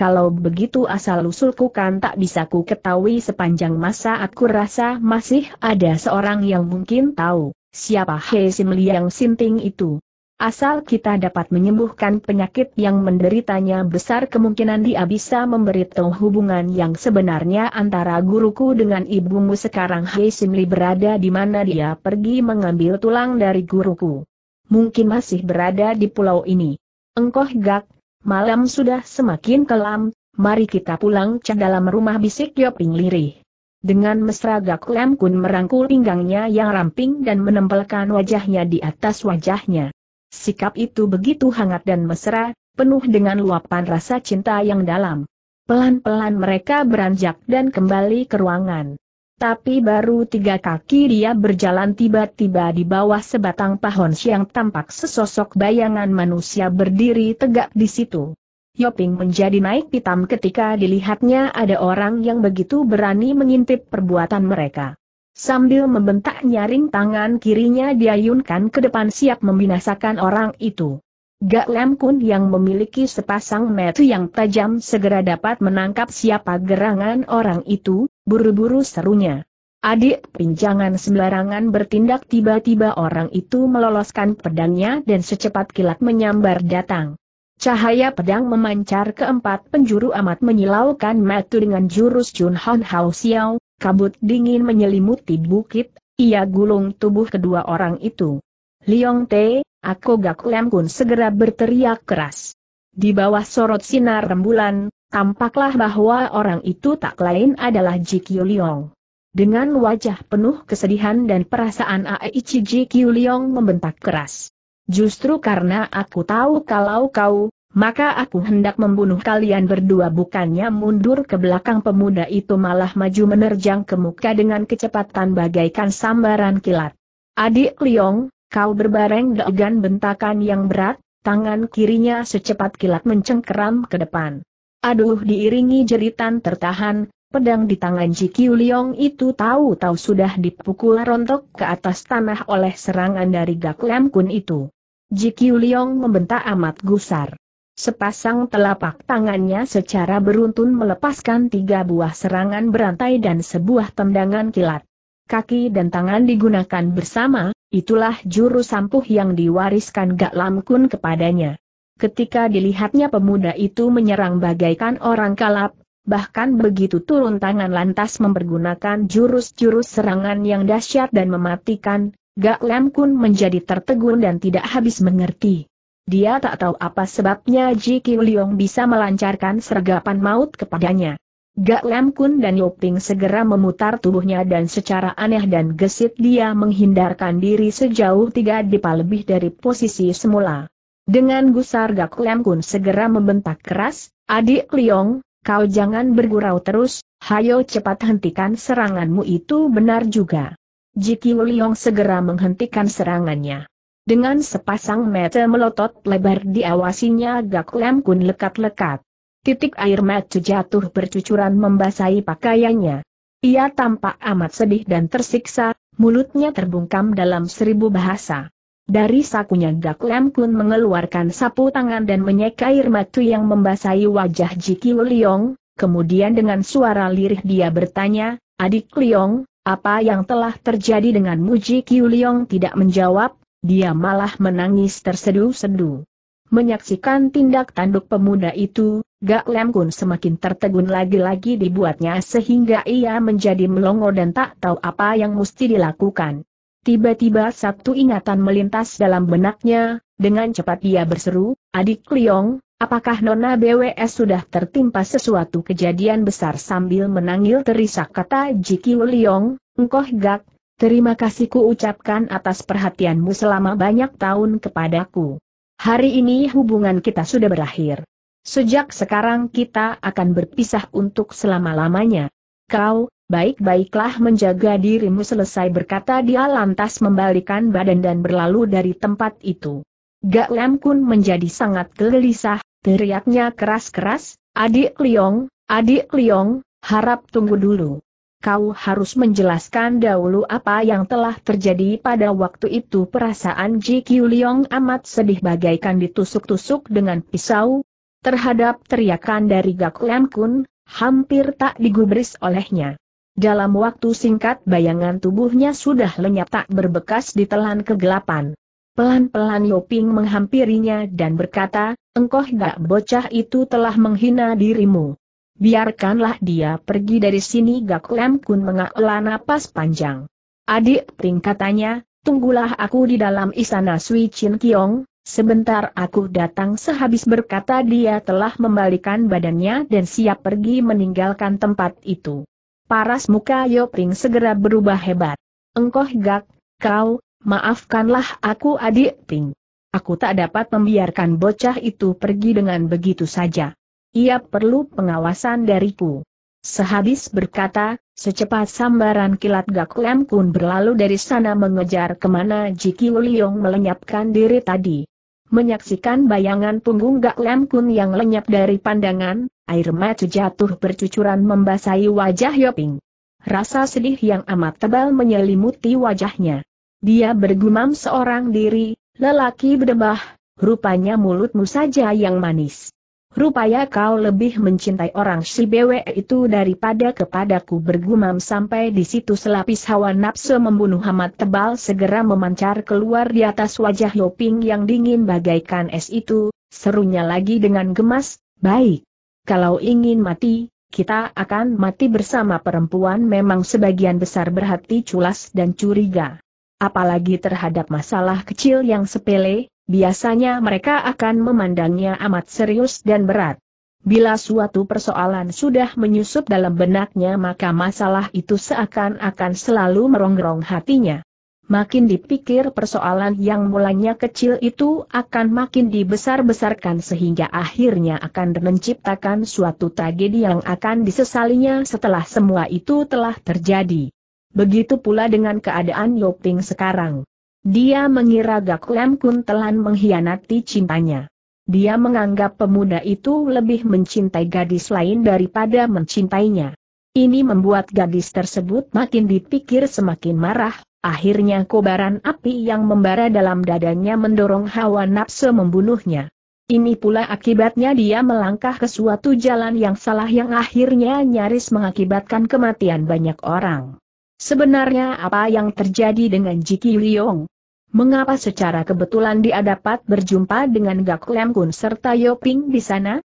kalau begitu asal-usulku kan tak bisa ku ketahui sepanjang masa aku rasa masih ada seorang yang mungkin tahu, siapa He Sim Liang Sinting itu. Asal kita dapat menyembuhkan penyakit yang menderitanya besar kemungkinan dia bisa memberitahu hubungan yang sebenarnya antara guruku dengan ibumu sekarang He Sim Li berada di mana dia pergi mengambil tulang dari guruku. Mungkin masih berada di pulau ini. Engkoh gak, Malam sudah semakin kelam, mari kita pulang ke dalam rumah bisik Yoping lirih. Dengan mesra Gak Lam Kun merangkul pinggangnya yang ramping dan menempelkan wajahnya di atas wajahnya. Sikap itu begitu hangat dan mesra, penuh dengan luapan rasa cinta yang dalam. Pelan-pelan mereka beranjak dan kembali ke ruangan. Tapi baru tiga kaki dia berjalan tiba-tiba di bawah sebatang pohon siang tampak sesosok bayangan manusia berdiri tegak di situ. Yoping menjadi naik pitam ketika dilihatnya ada orang yang begitu berani mengintip perbuatan mereka. Sambil membentak nyaring tangan kirinya diayunkan ke depan siap membinasakan orang itu. Gak Lam Kun yang memiliki sepasang metu yang tajam segera dapat menangkap siapa gerangan orang itu, Buru-buru serunya. Adik pinjangan sembarangan bertindak tiba-tiba orang itu meloloskan pedangnya dan secepat kilat menyambar datang. Cahaya pedang memancar ke empat penjuru amat menyilaukan Matu dengan jurus Jun Hon Hao Xiao, kabut dingin menyelimuti bukit, ia gulung tubuh kedua orang itu. Liong Te, aku Gak Lem Kun segera berteriak keras. Di bawah sorot sinar rembulan, Tampaklah bahwa orang itu tak lain adalah Ji Liong. Dengan wajah penuh kesedihan dan perasaan Aichi Ji Liong membentak keras. Justru karena aku tahu kalau kau, maka aku hendak membunuh kalian berdua bukannya mundur ke belakang pemuda itu malah maju menerjang ke muka dengan kecepatan bagaikan sambaran kilat. Adik Liong, kau berbareng dengan bentakan yang berat, tangan kirinya secepat kilat mencengkeram ke depan. Aduh diiringi jeritan tertahan, pedang di tangan Ji Liong itu tahu-tahu sudah dipukul rontok ke atas tanah oleh serangan dari Gak Lam Kun itu. Ji Liong membentak amat gusar. Sepasang telapak tangannya secara beruntun melepaskan tiga buah serangan berantai dan sebuah tendangan kilat. Kaki dan tangan digunakan bersama, itulah jurus ampuh yang diwariskan Gak Lam Kun kepadanya. Ketika dilihatnya pemuda itu menyerang bagaikan orang kalap, bahkan begitu turun tangan lantas mempergunakan jurus-jurus serangan yang dahsyat dan mematikan, Gak Lam Kun menjadi tertegun dan tidak habis mengerti. Dia tak tahu apa sebabnya Ji Liong bisa melancarkan sergapan maut kepadanya. Gak Lam Kun dan Yoping segera memutar tubuhnya dan secara aneh dan gesit dia menghindarkan diri sejauh tiga dipa lebih dari posisi semula. Dengan gusar Gak Lem Kun segera membentak keras, adik Liong, kau jangan bergurau terus, hayo cepat hentikan seranganmu itu benar juga. Jiki Liong segera menghentikan serangannya. Dengan sepasang mata melotot lebar diawasinya Gak Lem Kun lekat-lekat. Titik air mata jatuh bercucuran membasahi pakaiannya. Ia tampak amat sedih dan tersiksa, mulutnya terbungkam dalam seribu bahasa. Dari sakunya Gak Lem Kun mengeluarkan sapu tangan dan menyeka air mata yang membasahi wajah Jiki Liong, kemudian dengan suara lirih dia bertanya, Adik Liong, apa yang telah terjadi denganmu Jiki Liong tidak menjawab, dia malah menangis tersedu sedu Menyaksikan tindak tanduk pemuda itu, Gak Lem Kun semakin tertegun lagi-lagi dibuatnya sehingga ia menjadi melongo dan tak tahu apa yang mesti dilakukan. Tiba-tiba satu ingatan melintas dalam benaknya, dengan cepat ia berseru, adik Liong, apakah Nona BWS sudah tertimpa sesuatu kejadian besar sambil menangil terisak kata Jiki Liong, engkoh gak, terima kasih ku ucapkan atas perhatianmu selama banyak tahun kepadaku. Hari ini hubungan kita sudah berakhir. Sejak sekarang kita akan berpisah untuk selama-lamanya. Kau, baik-baiklah menjaga dirimu selesai berkata dia lantas membalikan badan dan berlalu dari tempat itu. Gak Lam Kun menjadi sangat gelisah, teriaknya keras-keras, adik Liong, adik Liong, harap tunggu dulu. Kau harus menjelaskan dahulu apa yang telah terjadi pada waktu itu perasaan Ji Qiu Liong amat sedih bagaikan ditusuk-tusuk dengan pisau. Terhadap teriakan dari Gak Lam Kun, hampir tak digubris olehnya. Dalam waktu singkat bayangan tubuhnya sudah lenyap tak berbekas di telan kegelapan. Pelan-pelan Yoping menghampirinya dan berkata, engkau gak bocah itu telah menghina dirimu. Biarkanlah dia pergi dari sini Gak Lem Kun mengakla napas panjang. Adik Ting katanya, tunggulah aku di dalam istana Sui Chin Kiong, sebentar aku datang sehabis berkata dia telah membalikan badannya dan siap pergi meninggalkan tempat itu. Paras muka Yoping segera berubah hebat. Engkoh gak, kau, maafkanlah aku adik Ping. Aku tak dapat membiarkan bocah itu pergi dengan begitu saja. Ia perlu pengawasan dariku. Sehabis berkata, secepat sambaran kilat Gak Kun berlalu dari sana mengejar kemana Jiki Wuliong melenyapkan diri tadi. Menyaksikan bayangan punggung Gak Lem Kun yang lenyap dari pandangan, air mata jatuh bercucuran membasahi wajah Yoping. Rasa sedih yang amat tebal menyelimuti wajahnya. Dia bergumam seorang diri, lelaki berdebah, rupanya mulutmu saja yang manis. Rupanya kau lebih mencintai orang si BW itu daripada kepadaku bergumam sampai di situ selapis hawa nafsu membunuh amat tebal segera memancar keluar di atas wajah Yoping yang dingin bagaikan es itu, serunya lagi dengan gemas, baik. Kalau ingin mati, kita akan mati bersama perempuan memang sebagian besar berhati culas dan curiga. Apalagi terhadap masalah kecil yang sepele, biasanya mereka akan memandangnya amat serius dan berat. Bila suatu persoalan sudah menyusup dalam benaknya maka masalah itu seakan-akan selalu merongrong hatinya. Makin dipikir persoalan yang mulanya kecil itu akan makin dibesar-besarkan sehingga akhirnya akan menciptakan suatu tragedi yang akan disesalinya setelah semua itu telah terjadi. Begitu pula dengan keadaan Yoping sekarang. Dia mengira Gak Lem Kun telan mengkhianati cintanya. Dia menganggap pemuda itu lebih mencintai gadis lain daripada mencintainya. Ini membuat gadis tersebut makin dipikir semakin marah, akhirnya kobaran api yang membara dalam dadanya mendorong hawa nafsu membunuhnya. Ini pula akibatnya dia melangkah ke suatu jalan yang salah yang akhirnya nyaris mengakibatkan kematian banyak orang. Sebenarnya apa yang terjadi dengan Jiki Liong? Mengapa secara kebetulan dia dapat berjumpa dengan Gak Lem Kun serta Yoping di sana?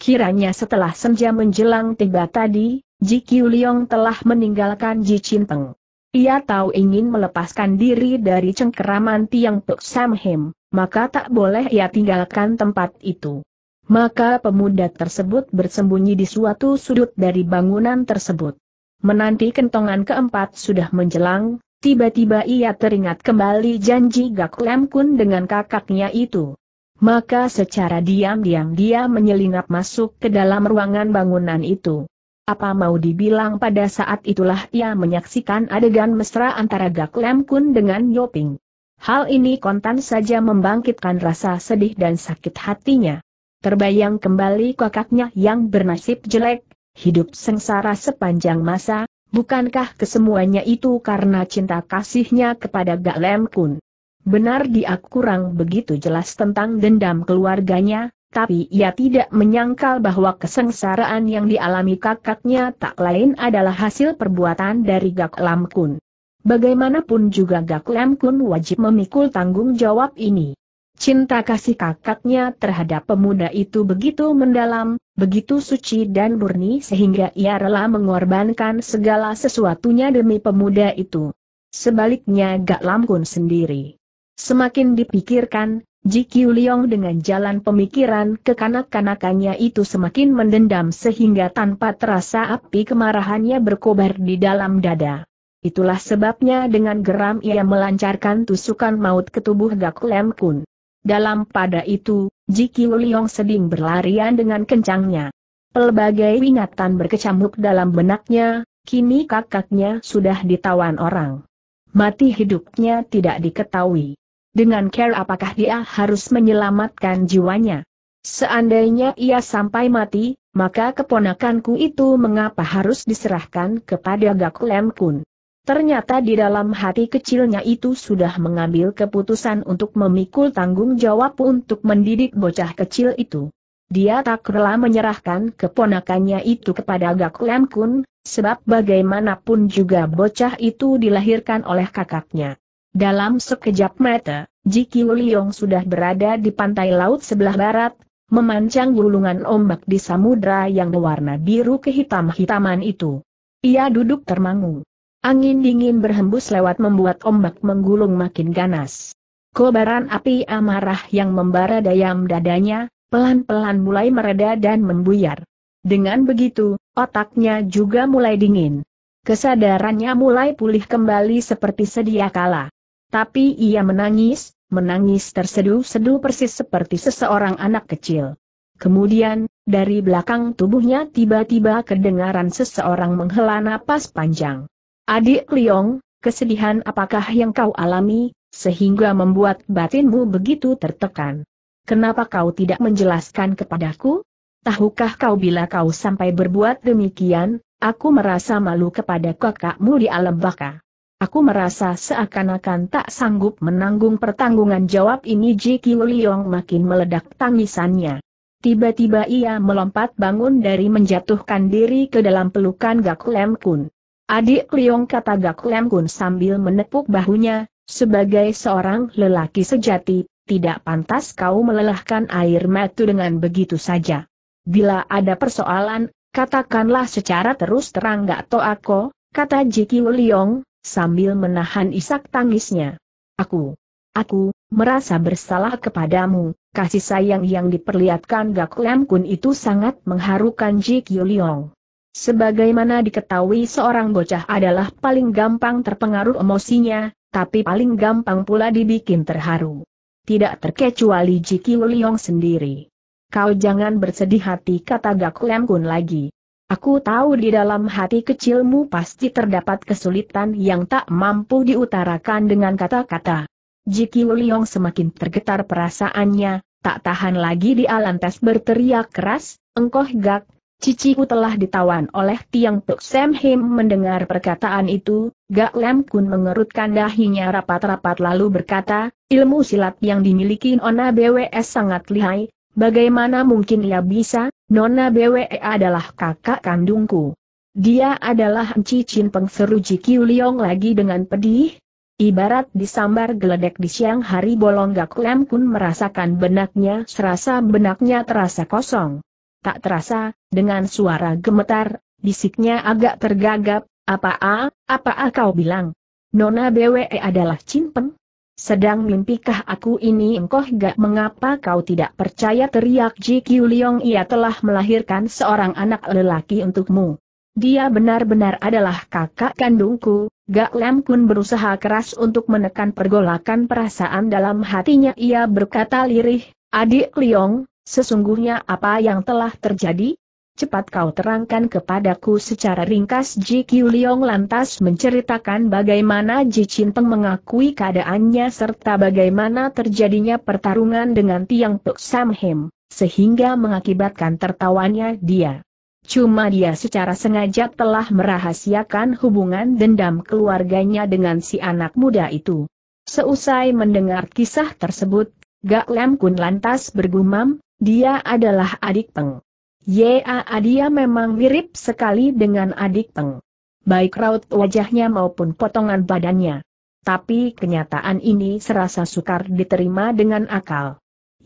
Kiranya setelah senja menjelang tiba tadi, Ji Kiu Liong telah meninggalkan Ji Chin Peng. Ia tahu ingin melepaskan diri dari cengkeraman Tiang Tuk Sam Him, maka tak boleh ia tinggalkan tempat itu. Maka pemuda tersebut bersembunyi di suatu sudut dari bangunan tersebut. Menanti kentongan keempat sudah menjelang, Tiba-tiba ia teringat kembali janji Gak Lem Kun dengan kakaknya itu. Maka secara diam-diam dia menyelinap masuk ke dalam ruangan bangunan itu. Apa mau dibilang pada saat itulah ia menyaksikan adegan mesra antara Gak Lem Kun dengan Yoping. Hal ini kontan saja membangkitkan rasa sedih dan sakit hatinya. Terbayang kembali kakaknya yang bernasib jelek, hidup sengsara sepanjang masa, Bukankah kesemuanya itu karena cinta kasihnya kepada Gak Lem Kun? Benar dia kurang begitu jelas tentang dendam keluarganya, tapi ia tidak menyangkal bahwa kesengsaraan yang dialami kakaknya tak lain adalah hasil perbuatan dari Gak Lam Kun. Bagaimanapun juga Gak Lam Kun wajib memikul tanggung jawab ini. Cinta kasih kakaknya terhadap pemuda itu begitu mendalam, begitu suci dan murni sehingga ia rela mengorbankan segala sesuatunya demi pemuda itu. Sebaliknya Gak Lamkun sendiri. Semakin dipikirkan, Ji Kiu Liong dengan jalan pemikiran kekanak-kanakannya itu semakin mendendam sehingga tanpa terasa api kemarahannya berkobar di dalam dada. Itulah sebabnya dengan geram ia melancarkan tusukan maut ke tubuh Gak Lam Kun. Dalam pada itu, Jiki Liong sedang berlarian dengan kencangnya. Pelbagai ingatan berkecamuk dalam benaknya, kini kakaknya sudah ditawan orang. Mati hidupnya tidak diketahui. Dengan care apakah dia harus menyelamatkan jiwanya? Seandainya ia sampai mati, maka keponakanku itu mengapa harus diserahkan kepada Gakulem Kun? Ternyata di dalam hati kecilnya itu sudah mengambil keputusan untuk memikul tanggung jawab untuk mendidik bocah kecil itu. Dia tak rela menyerahkan keponakannya itu kepada Gak Lam Kun, sebab bagaimanapun juga bocah itu dilahirkan oleh kakaknya. Dalam sekejap mata, Ji Liong sudah berada di pantai laut sebelah barat, memancang gulungan ombak di samudra yang berwarna biru kehitam-hitaman itu. Ia duduk termangu. Angin dingin berhembus lewat membuat ombak menggulung makin ganas. Kobaran api amarah yang membara dayam dadanya, pelan-pelan mulai mereda dan membuyar. Dengan begitu, otaknya juga mulai dingin. Kesadarannya mulai pulih kembali seperti sedia kala. Tapi ia menangis, menangis terseduh-seduh persis seperti seseorang anak kecil. Kemudian, dari belakang tubuhnya tiba-tiba kedengaran seseorang menghela napas panjang. Adik Liong, kesedihan apakah yang kau alami, sehingga membuat batinmu begitu tertekan? Kenapa kau tidak menjelaskan kepadaku? Tahukah kau bila kau sampai berbuat demikian, aku merasa malu kepada kakakmu di alam baka. Aku merasa seakan-akan tak sanggup menanggung pertanggungan jawab ini Ji Kiu Liong makin meledak tangisannya. Tiba-tiba ia melompat bangun dari menjatuhkan diri ke dalam pelukan Gak Lem Kun. Adik Liong kata Gak Lem Kun sambil menepuk bahunya, sebagai seorang lelaki sejati, tidak pantas kau melelahkan air mata dengan begitu saja. Bila ada persoalan, katakanlah secara terus terang Gak To aku kata Jiki Liong, sambil menahan isak tangisnya. Aku, aku, merasa bersalah kepadamu, kasih sayang yang diperlihatkan Gak Lem Kun itu sangat mengharukan Jiki Liong. Sebagaimana diketahui seorang bocah adalah paling gampang terpengaruh emosinya, tapi paling gampang pula dibikin terharu. Tidak terkecuali Jiki Liong sendiri. Kau jangan bersedih hati kata Gak Lem Kun lagi. Aku tahu di dalam hati kecilmu pasti terdapat kesulitan yang tak mampu diutarakan dengan kata-kata. Jiki Liong semakin tergetar perasaannya, tak tahan lagi di lantas berteriak keras, engkoh Gak, Ciciku telah ditawan oleh Tiang Tok Sam Him mendengar perkataan itu, Gak Lem Kun mengerutkan dahinya rapat-rapat lalu berkata, ilmu silat yang dimiliki Nona BWS sangat lihai, bagaimana mungkin ia bisa, Nona BWS e adalah kakak kandungku. Dia adalah cicin pengseru Ji Liong lagi dengan pedih, Ibarat disambar geledek di siang hari bolong Gak Lem Kun merasakan benaknya serasa benaknya terasa kosong. Tak terasa, dengan suara gemetar, bisiknya agak tergagap, apa a, apa a kau bilang? Nona BWE adalah cimpeng? Sedang mimpikah aku ini engkau gak mengapa kau tidak percaya teriak Ji Leong ia telah melahirkan seorang anak lelaki untukmu. Dia benar-benar adalah kakak kandungku, Gak Lam Kun berusaha keras untuk menekan pergolakan perasaan dalam hatinya ia berkata lirih, adik Leong, Sesungguhnya apa yang telah terjadi? Cepat kau terangkan kepadaku secara ringkas Ji Qiu Liong lantas menceritakan bagaimana Ji Chin mengakui keadaannya serta bagaimana terjadinya pertarungan dengan Tiang Tuk Sam Hem, sehingga mengakibatkan tertawanya dia. Cuma dia secara sengaja telah merahasiakan hubungan dendam keluarganya dengan si anak muda itu. Seusai mendengar kisah tersebut, Gak Lam Kun lantas bergumam, dia adalah adik Peng. Ya dia memang mirip sekali dengan adik Peng. Baik raut wajahnya maupun potongan badannya. Tapi kenyataan ini serasa sukar diterima dengan akal.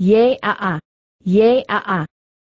Ya, ya.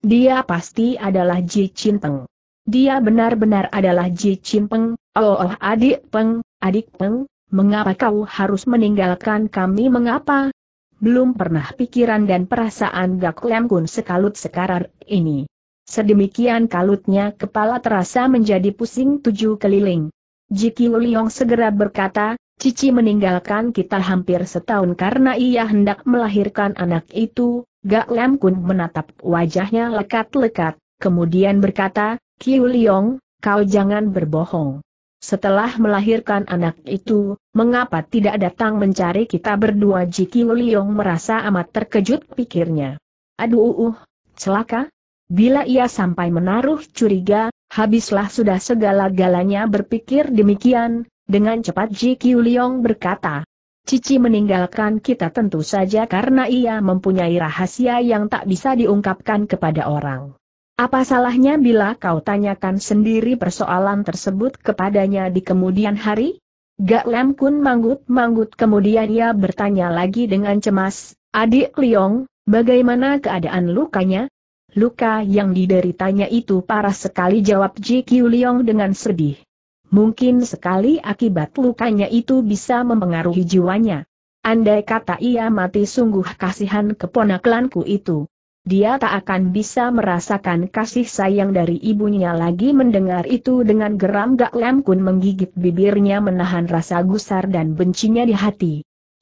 Dia pasti adalah Ji Cinteng. Dia benar-benar adalah Ji Cinteng. oh, oh adik Peng, adik Peng, mengapa kau harus meninggalkan kami mengapa, belum pernah pikiran dan perasaan Gak Lem Kun sekalut sekarar ini. Sedemikian kalutnya kepala terasa menjadi pusing tujuh keliling. Jiki Wuliong segera berkata, Cici meninggalkan kita hampir setahun karena ia hendak melahirkan anak itu, Gak Lem Kun menatap wajahnya lekat-lekat, kemudian berkata, Kiu Liong, kau jangan berbohong. Setelah melahirkan anak itu, mengapa tidak datang mencari kita berdua Ji Kiu merasa amat terkejut pikirnya. Aduh uh, uh, celaka? Bila ia sampai menaruh curiga, habislah sudah segala-galanya berpikir demikian, dengan cepat Ji Kiu berkata. Cici meninggalkan kita tentu saja karena ia mempunyai rahasia yang tak bisa diungkapkan kepada orang. Apa salahnya bila kau tanyakan sendiri persoalan tersebut kepadanya di kemudian hari? Gak Lem Kun manggut-manggut kemudian ia bertanya lagi dengan cemas, Adik Liong, bagaimana keadaan lukanya? Luka yang dideritanya itu parah sekali jawab Ji Kiu Liong dengan sedih. Mungkin sekali akibat lukanya itu bisa mempengaruhi jiwanya. Andai kata ia mati sungguh kasihan keponakanku itu dia tak akan bisa merasakan kasih sayang dari ibunya lagi mendengar itu dengan geram Gak lem Kun menggigit bibirnya menahan rasa gusar dan bencinya di hati.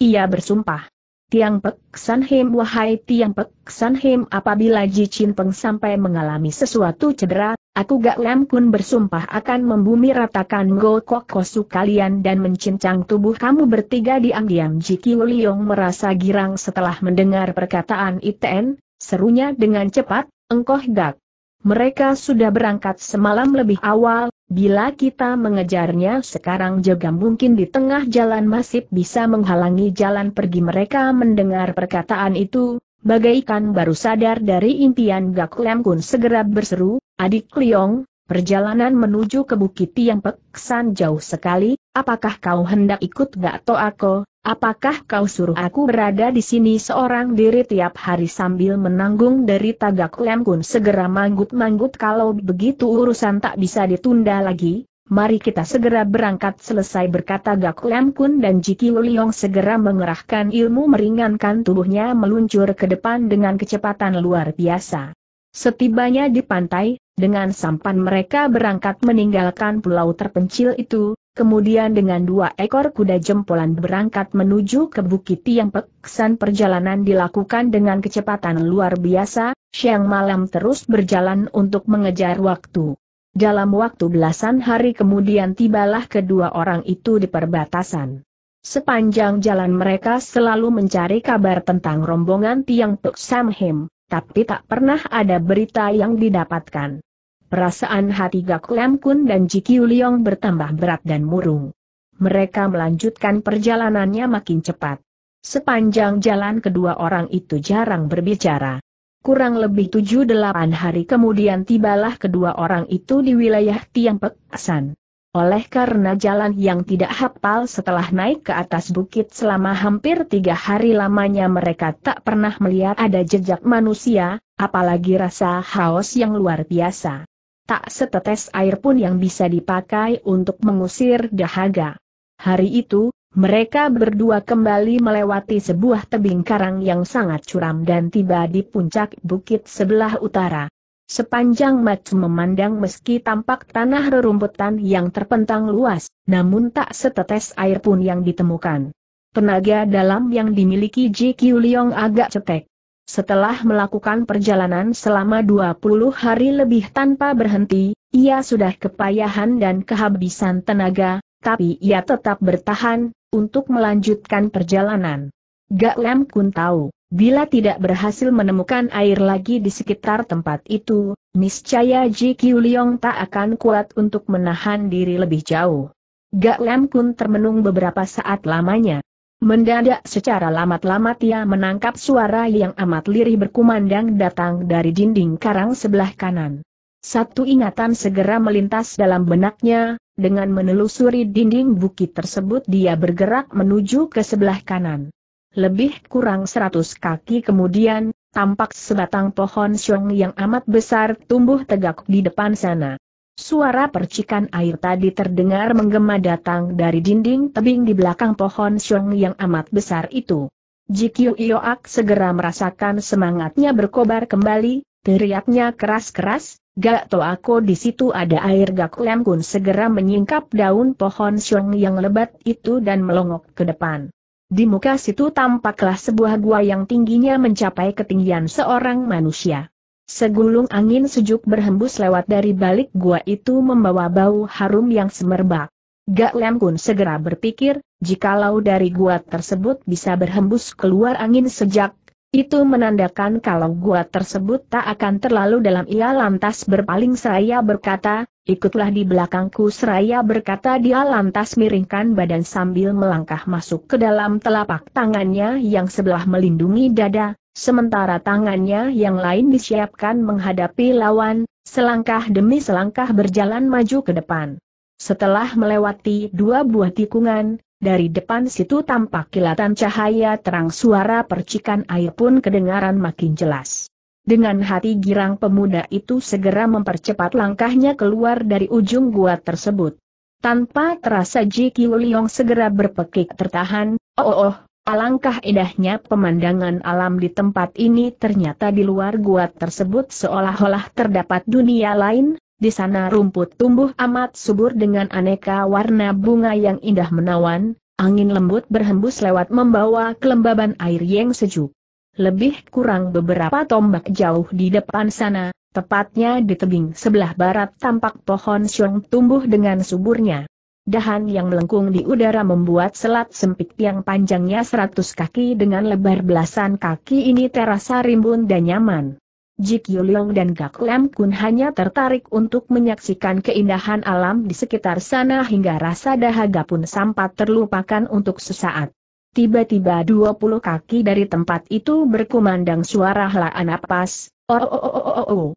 Ia bersumpah. Tiang Pek San Him wahai Tiang Pek San Him apabila Ji Chin Peng sampai mengalami sesuatu cedera, aku Gak lem Kun bersumpah akan membumi ratakan Go Kok Kosu kalian dan mencincang tubuh kamu bertiga diam-diam Ji Kiu Liong merasa girang setelah mendengar perkataan Iten, Serunya dengan cepat, engkoh gak. Mereka sudah berangkat semalam lebih awal, bila kita mengejarnya sekarang juga mungkin di tengah jalan masih bisa menghalangi jalan pergi mereka mendengar perkataan itu, bagaikan baru sadar dari impian Gak Lem Kun segera berseru, adik Liong, Perjalanan menuju ke Bukit Tiang Peksan jauh sekali, apakah kau hendak ikut gak to aku? Apakah kau suruh aku berada di sini seorang diri tiap hari sambil menanggung dari tagak Lem Kun segera manggut-manggut kalau begitu urusan tak bisa ditunda lagi? Mari kita segera berangkat selesai berkata Gak Lem Kun dan Jiki Liong segera mengerahkan ilmu meringankan tubuhnya meluncur ke depan dengan kecepatan luar biasa. Setibanya di pantai, dengan sampan mereka berangkat meninggalkan pulau terpencil itu, Kemudian dengan dua ekor kuda jempolan berangkat menuju ke Bukit Tiang Peksan perjalanan dilakukan dengan kecepatan luar biasa, siang malam terus berjalan untuk mengejar waktu. Dalam waktu belasan hari kemudian tibalah kedua orang itu di perbatasan. Sepanjang jalan mereka selalu mencari kabar tentang rombongan Tiang Pek Samhem, tapi tak pernah ada berita yang didapatkan. Perasaan hati Gak Lam Kun dan Ji Kiu Liong bertambah berat dan murung. Mereka melanjutkan perjalanannya makin cepat. Sepanjang jalan kedua orang itu jarang berbicara. Kurang lebih tujuh delapan hari kemudian tibalah kedua orang itu di wilayah Tiang Pekasan. Oleh karena jalan yang tidak hafal setelah naik ke atas bukit selama hampir tiga hari lamanya mereka tak pernah melihat ada jejak manusia, apalagi rasa haus yang luar biasa. Tak setetes air pun yang bisa dipakai untuk mengusir dahaga. Hari itu, mereka berdua kembali melewati sebuah tebing karang yang sangat curam dan tiba di puncak bukit sebelah utara. Sepanjang mata memandang meski tampak tanah rerumputan yang terpentang luas, namun tak setetes air pun yang ditemukan. Tenaga dalam yang dimiliki Ji Leong agak cetek. Setelah melakukan perjalanan selama 20 hari lebih tanpa berhenti, ia sudah kepayahan dan kehabisan tenaga, tapi ia tetap bertahan, untuk melanjutkan perjalanan. Gak Lem Kun tahu, bila tidak berhasil menemukan air lagi di sekitar tempat itu, niscaya Ji Kiu Liong tak akan kuat untuk menahan diri lebih jauh. Gak Lem Kun termenung beberapa saat lamanya, Mendadak secara lamat-lamat ia menangkap suara yang amat lirih berkumandang datang dari dinding karang sebelah kanan. Satu ingatan segera melintas dalam benaknya, dengan menelusuri dinding bukit tersebut dia bergerak menuju ke sebelah kanan. Lebih kurang seratus kaki kemudian, tampak sebatang pohon siong yang amat besar tumbuh tegak di depan sana. Suara percikan air tadi terdengar menggema datang dari dinding tebing di belakang pohon siung yang amat besar itu. Jikyu Ioak segera merasakan semangatnya berkobar kembali, teriaknya keras-keras, Gak tau aku di situ ada air Gak Lem Kun segera menyingkap daun pohon siung yang lebat itu dan melongok ke depan. Di muka situ tampaklah sebuah gua yang tingginya mencapai ketinggian seorang manusia. Segulung angin sejuk berhembus lewat dari balik gua itu membawa bau harum yang semerbak. Gak Lem Kun segera berpikir, jikalau dari gua tersebut bisa berhembus keluar angin sejak, itu menandakan kalau gua tersebut tak akan terlalu dalam ia lantas berpaling seraya berkata, ikutlah di belakangku seraya berkata dia lantas miringkan badan sambil melangkah masuk ke dalam telapak tangannya yang sebelah melindungi dada, Sementara tangannya yang lain disiapkan menghadapi lawan, selangkah demi selangkah berjalan maju ke depan. Setelah melewati dua buah tikungan, dari depan situ tampak kilatan cahaya terang suara percikan air pun kedengaran makin jelas. Dengan hati girang pemuda itu segera mempercepat langkahnya keluar dari ujung gua tersebut. Tanpa terasa Ji Kiuliong segera berpekik tertahan, oh oh oh, Alangkah indahnya pemandangan alam di tempat ini ternyata di luar gua tersebut seolah-olah terdapat dunia lain, di sana rumput tumbuh amat subur dengan aneka warna bunga yang indah menawan, angin lembut berhembus lewat membawa kelembaban air yang sejuk. Lebih kurang beberapa tombak jauh di depan sana, tepatnya di tebing sebelah barat tampak pohon siung tumbuh dengan suburnya. Dahan yang melengkung di udara membuat selat sempit yang panjangnya seratus kaki dengan lebar belasan kaki ini terasa rimbun dan nyaman. Jik Yuliong dan Gak Lam Kun hanya tertarik untuk menyaksikan keindahan alam di sekitar sana hingga rasa dahaga pun sempat terlupakan untuk sesaat. Tiba-tiba 20 kaki dari tempat itu berkumandang suara helaan napas, oh, oh, oh, oh, oh, oh.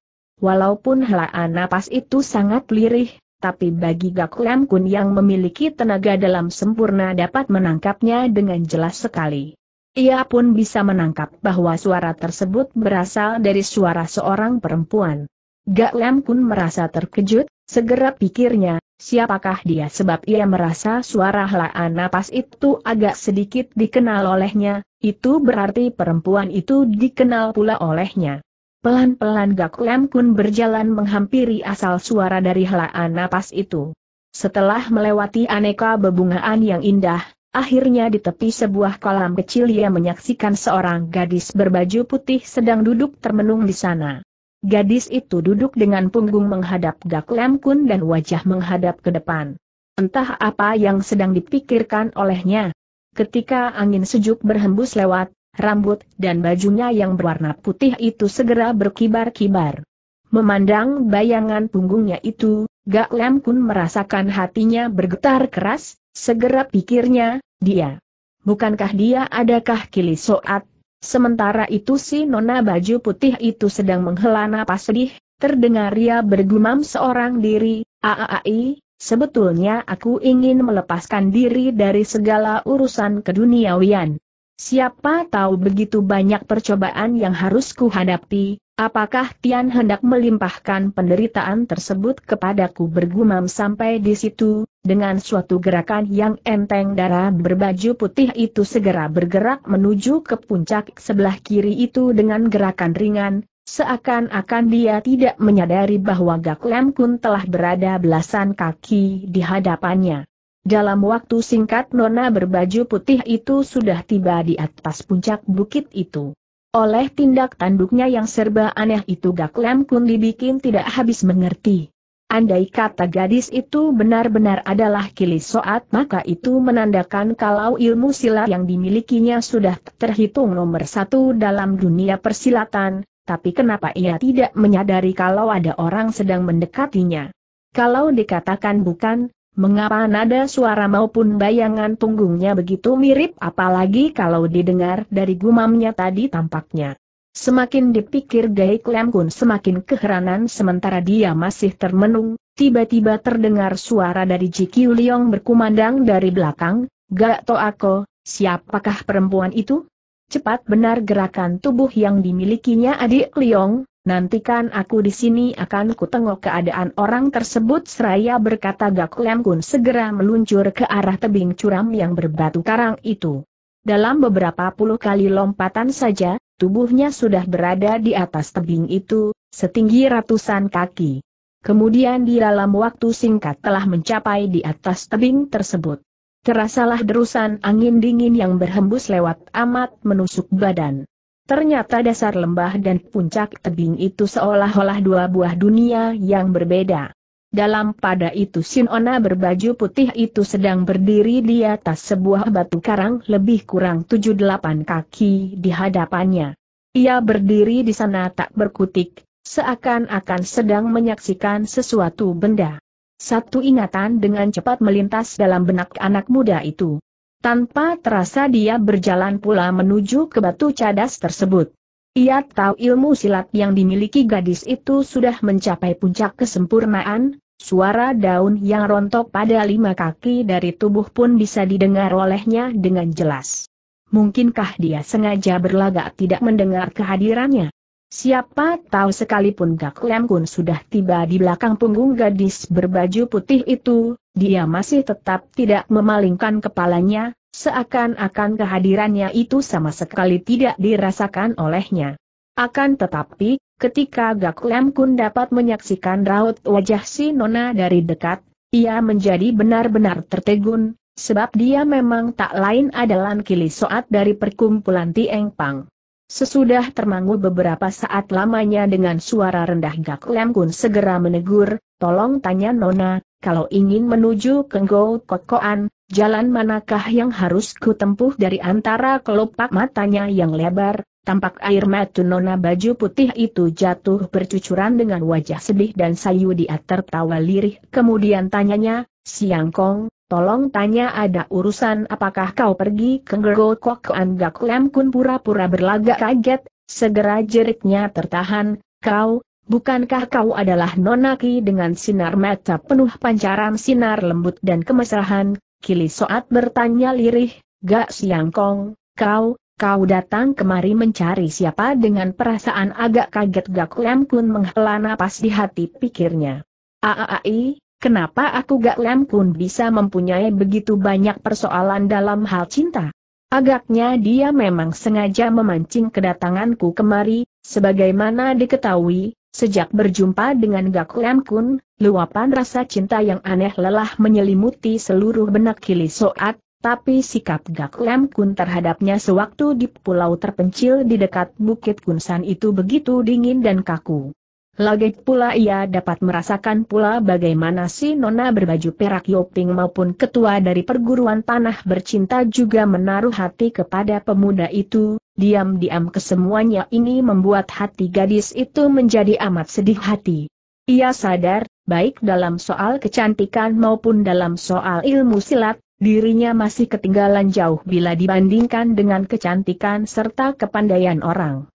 Walaupun helaan napas itu sangat lirih, tapi bagi Gak Kun yang memiliki tenaga dalam sempurna dapat menangkapnya dengan jelas sekali. Ia pun bisa menangkap bahwa suara tersebut berasal dari suara seorang perempuan. Gak Kun merasa terkejut, segera pikirnya, siapakah dia sebab ia merasa suara helaan napas itu agak sedikit dikenal olehnya, itu berarti perempuan itu dikenal pula olehnya. Pelan-pelan Gak Lem Kun berjalan menghampiri asal suara dari helaan napas itu. Setelah melewati aneka bebungaan yang indah, akhirnya di tepi sebuah kolam kecil ia menyaksikan seorang gadis berbaju putih sedang duduk termenung di sana. Gadis itu duduk dengan punggung menghadap Gak Lem Kun dan wajah menghadap ke depan. Entah apa yang sedang dipikirkan olehnya. Ketika angin sejuk berhembus lewat, rambut dan bajunya yang berwarna putih itu segera berkibar-kibar. Memandang bayangan punggungnya itu, Gak Lem pun merasakan hatinya bergetar keras, segera pikirnya, dia. Bukankah dia adakah kili soat? Sementara itu si nona baju putih itu sedang menghela napas sedih, terdengar ia bergumam seorang diri, aaai, sebetulnya aku ingin melepaskan diri dari segala urusan keduniawian. Siapa tahu begitu banyak percobaan yang harus kuhadapi, apakah Tian hendak melimpahkan penderitaan tersebut kepadaku bergumam sampai di situ, dengan suatu gerakan yang enteng darah berbaju putih itu segera bergerak menuju ke puncak sebelah kiri itu dengan gerakan ringan, seakan-akan dia tidak menyadari bahwa Gaklem Lem Kun telah berada belasan kaki di hadapannya. Dalam waktu singkat nona berbaju putih itu sudah tiba di atas puncak bukit itu. Oleh tindak tanduknya yang serba aneh itu Gak Lem Kun dibikin tidak habis mengerti. Andai kata gadis itu benar-benar adalah kilis soat maka itu menandakan kalau ilmu silat yang dimilikinya sudah terhitung nomor satu dalam dunia persilatan, tapi kenapa ia tidak menyadari kalau ada orang sedang mendekatinya. Kalau dikatakan bukan, Mengapa nada suara maupun bayangan punggungnya begitu mirip apalagi kalau didengar dari gumamnya tadi tampaknya. Semakin dipikir Gai Klem Kun semakin keheranan sementara dia masih termenung, tiba-tiba terdengar suara dari Ji Kiu Liong berkumandang dari belakang, Gak to aku, siapakah perempuan itu? Cepat benar gerakan tubuh yang dimilikinya adik Liong, Nantikan aku di sini akan kutengok keadaan orang tersebut seraya berkata Gak Lem Kun segera meluncur ke arah tebing curam yang berbatu karang itu. Dalam beberapa puluh kali lompatan saja, tubuhnya sudah berada di atas tebing itu, setinggi ratusan kaki. Kemudian di dalam waktu singkat telah mencapai di atas tebing tersebut. Terasalah derusan angin dingin yang berhembus lewat amat menusuk badan. Ternyata dasar lembah dan puncak tebing itu seolah-olah dua buah dunia yang berbeda. Dalam pada itu Sinona berbaju putih itu sedang berdiri di atas sebuah batu karang lebih kurang 7-8 kaki di hadapannya. Ia berdiri di sana tak berkutik, seakan-akan sedang menyaksikan sesuatu benda. Satu ingatan dengan cepat melintas dalam benak anak muda itu. Tanpa terasa dia berjalan pula menuju ke batu cadas tersebut. Ia tahu ilmu silat yang dimiliki gadis itu sudah mencapai puncak kesempurnaan, suara daun yang rontok pada lima kaki dari tubuh pun bisa didengar olehnya dengan jelas. Mungkinkah dia sengaja berlagak tidak mendengar kehadirannya? Siapa tahu sekalipun Gak Lem Kun sudah tiba di belakang punggung gadis berbaju putih itu, dia masih tetap tidak memalingkan kepalanya, seakan-akan kehadirannya itu sama sekali tidak dirasakan olehnya. Akan tetapi, ketika Gak Lem Kun dapat menyaksikan raut wajah si Nona dari dekat, ia menjadi benar-benar tertegun, sebab dia memang tak lain adalah soat dari perkumpulan Tieng Pang. Sesudah termangu beberapa saat lamanya dengan suara rendah Gak Lem Kun segera menegur, tolong tanya Nona, kalau ingin menuju ke Ngou Kokoan, jalan manakah yang harus kutempuh dari antara kelopak matanya yang lebar, tampak air mata Nona baju putih itu jatuh bercucuran dengan wajah sedih dan sayu dia tertawa lirih. Kemudian tanyanya, Siang Kong, Tolong tanya ada urusan apakah kau pergi ke Gergo Kok Anggak Lem Kun pura-pura berlagak kaget, segera jeriknya tertahan, kau, bukankah kau adalah nonaki dengan sinar mata penuh pancaran sinar lembut dan kemesrahan, kili soat bertanya lirih, gak siang kong, kau, kau datang kemari mencari siapa dengan perasaan agak kaget Gak Lem Kun menghela napas di hati pikirnya. Aaai. Kenapa aku Gak Lem pun bisa mempunyai begitu banyak persoalan dalam hal cinta? Agaknya dia memang sengaja memancing kedatanganku kemari, sebagaimana diketahui, sejak berjumpa dengan Gak Lem Kun, luapan rasa cinta yang aneh lelah menyelimuti seluruh benak Kili Soat, tapi sikap Gak Lem Kun terhadapnya sewaktu di pulau terpencil di dekat Bukit Kunsan itu begitu dingin dan kaku. Lagi pula ia dapat merasakan pula bagaimana si nona berbaju perak Yoping maupun ketua dari perguruan tanah bercinta juga menaruh hati kepada pemuda itu, diam-diam kesemuanya ini membuat hati gadis itu menjadi amat sedih hati. Ia sadar, baik dalam soal kecantikan maupun dalam soal ilmu silat, dirinya masih ketinggalan jauh bila dibandingkan dengan kecantikan serta kepandaian orang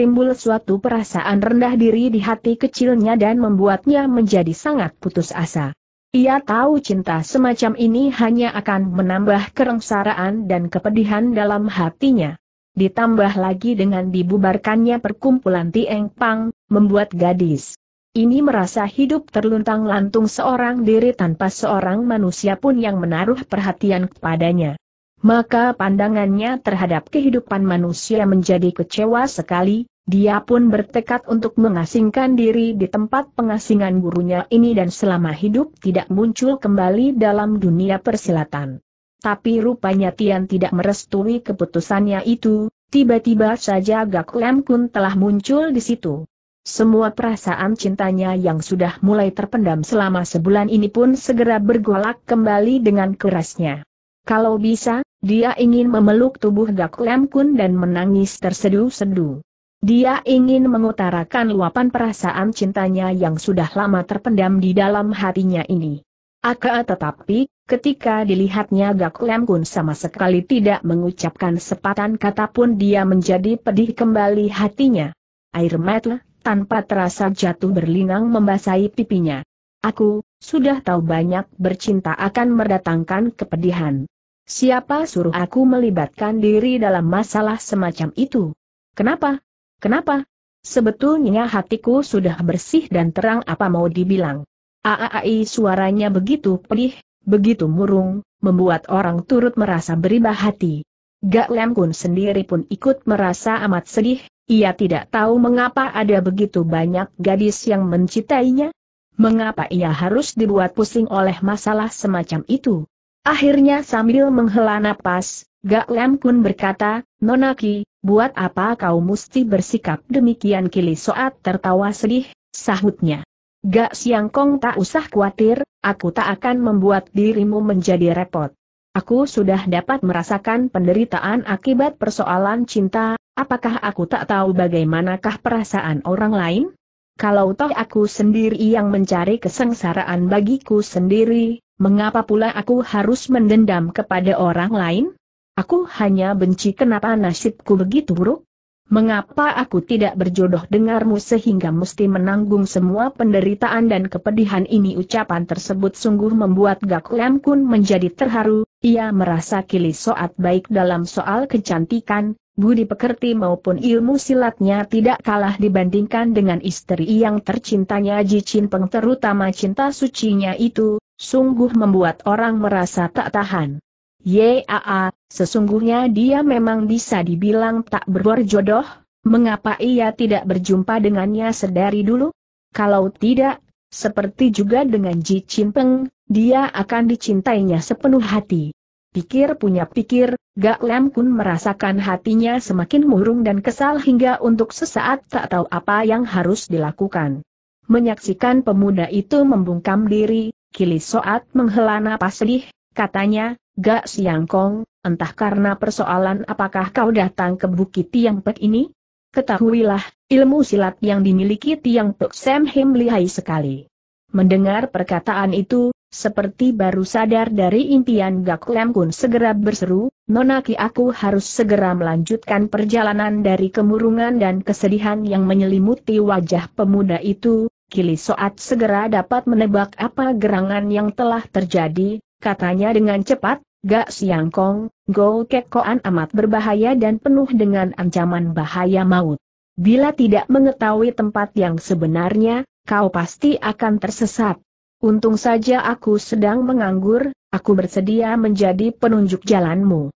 timbul suatu perasaan rendah diri di hati kecilnya dan membuatnya menjadi sangat putus asa. Ia tahu cinta semacam ini hanya akan menambah kerengsaraan dan kepedihan dalam hatinya. Ditambah lagi dengan dibubarkannya perkumpulan Tieng Pang, membuat gadis ini merasa hidup terluntang lantung seorang diri tanpa seorang manusia pun yang menaruh perhatian kepadanya maka pandangannya terhadap kehidupan manusia menjadi kecewa sekali, dia pun bertekad untuk mengasingkan diri di tempat pengasingan gurunya ini dan selama hidup tidak muncul kembali dalam dunia persilatan. Tapi rupanya Tian tidak merestui keputusannya itu, tiba-tiba saja Gak Lem Kun telah muncul di situ. Semua perasaan cintanya yang sudah mulai terpendam selama sebulan ini pun segera bergolak kembali dengan kerasnya. Kalau bisa, dia ingin memeluk tubuh Gak Lem Kun dan menangis tersedu sedu Dia ingin mengutarakan luapan perasaan cintanya yang sudah lama terpendam di dalam hatinya ini. Aka tetapi, ketika dilihatnya Gak Lem Kun sama sekali tidak mengucapkan sepatan kata pun dia menjadi pedih kembali hatinya. Air mata, tanpa terasa jatuh berlinang membasahi pipinya. Aku, sudah tahu banyak bercinta akan mendatangkan kepedihan. Siapa suruh aku melibatkan diri dalam masalah semacam itu? Kenapa? Kenapa? Sebetulnya hatiku sudah bersih dan terang apa mau dibilang. Aai suaranya begitu pedih, begitu murung, membuat orang turut merasa beribah hati. Gak Lem Kun sendiri pun ikut merasa amat sedih, ia tidak tahu mengapa ada begitu banyak gadis yang mencintainya. Mengapa ia harus dibuat pusing oleh masalah semacam itu? Akhirnya sambil menghela napas, Gak Lem Kun berkata, Nonaki, buat apa kau mesti bersikap demikian kili soat tertawa sedih, sahutnya. Gak Siang Kong tak usah khawatir, aku tak akan membuat dirimu menjadi repot. Aku sudah dapat merasakan penderitaan akibat persoalan cinta, apakah aku tak tahu bagaimanakah perasaan orang lain? Kalau toh aku sendiri yang mencari kesengsaraan bagiku sendiri, Mengapa pula aku harus mendendam kepada orang lain? Aku hanya benci kenapa nasibku begitu buruk? Mengapa aku tidak berjodoh dengarmu sehingga mesti menanggung semua penderitaan dan kepedihan ini? Ucapan tersebut sungguh membuat Gak Lam Kun menjadi terharu, ia merasa kili soat baik dalam soal kecantikan, budi pekerti maupun ilmu silatnya tidak kalah dibandingkan dengan istri yang tercintanya Ji Chin Peng terutama cinta sucinya itu, sungguh membuat orang merasa tak tahan. Yaa, sesungguhnya dia memang bisa dibilang tak berjodoh, mengapa ia tidak berjumpa dengannya sedari dulu? Kalau tidak, seperti juga dengan Ji Chimpeng, dia akan dicintainya sepenuh hati. Pikir punya pikir, Gak Lam Kun merasakan hatinya semakin murung dan kesal hingga untuk sesaat tak tahu apa yang harus dilakukan. Menyaksikan pemuda itu membungkam diri, Kili Soat menghela napas sedih, katanya, Gak siang kong, entah karena persoalan apakah kau datang ke Bukit Tiang Pek ini? Ketahuilah, ilmu silat yang dimiliki Tiang Pek Sam Him lihai sekali. Mendengar perkataan itu, seperti baru sadar dari impian Gak Lem Kun segera berseru, Nonaki aku harus segera melanjutkan perjalanan dari kemurungan dan kesedihan yang menyelimuti wajah pemuda itu, Kili Soat segera dapat menebak apa gerangan yang telah terjadi, katanya dengan cepat, Gak Siang Kong, Go Kekoan amat berbahaya dan penuh dengan ancaman bahaya maut. Bila tidak mengetahui tempat yang sebenarnya, kau pasti akan tersesat. Untung saja aku sedang menganggur, aku bersedia menjadi penunjuk jalanmu.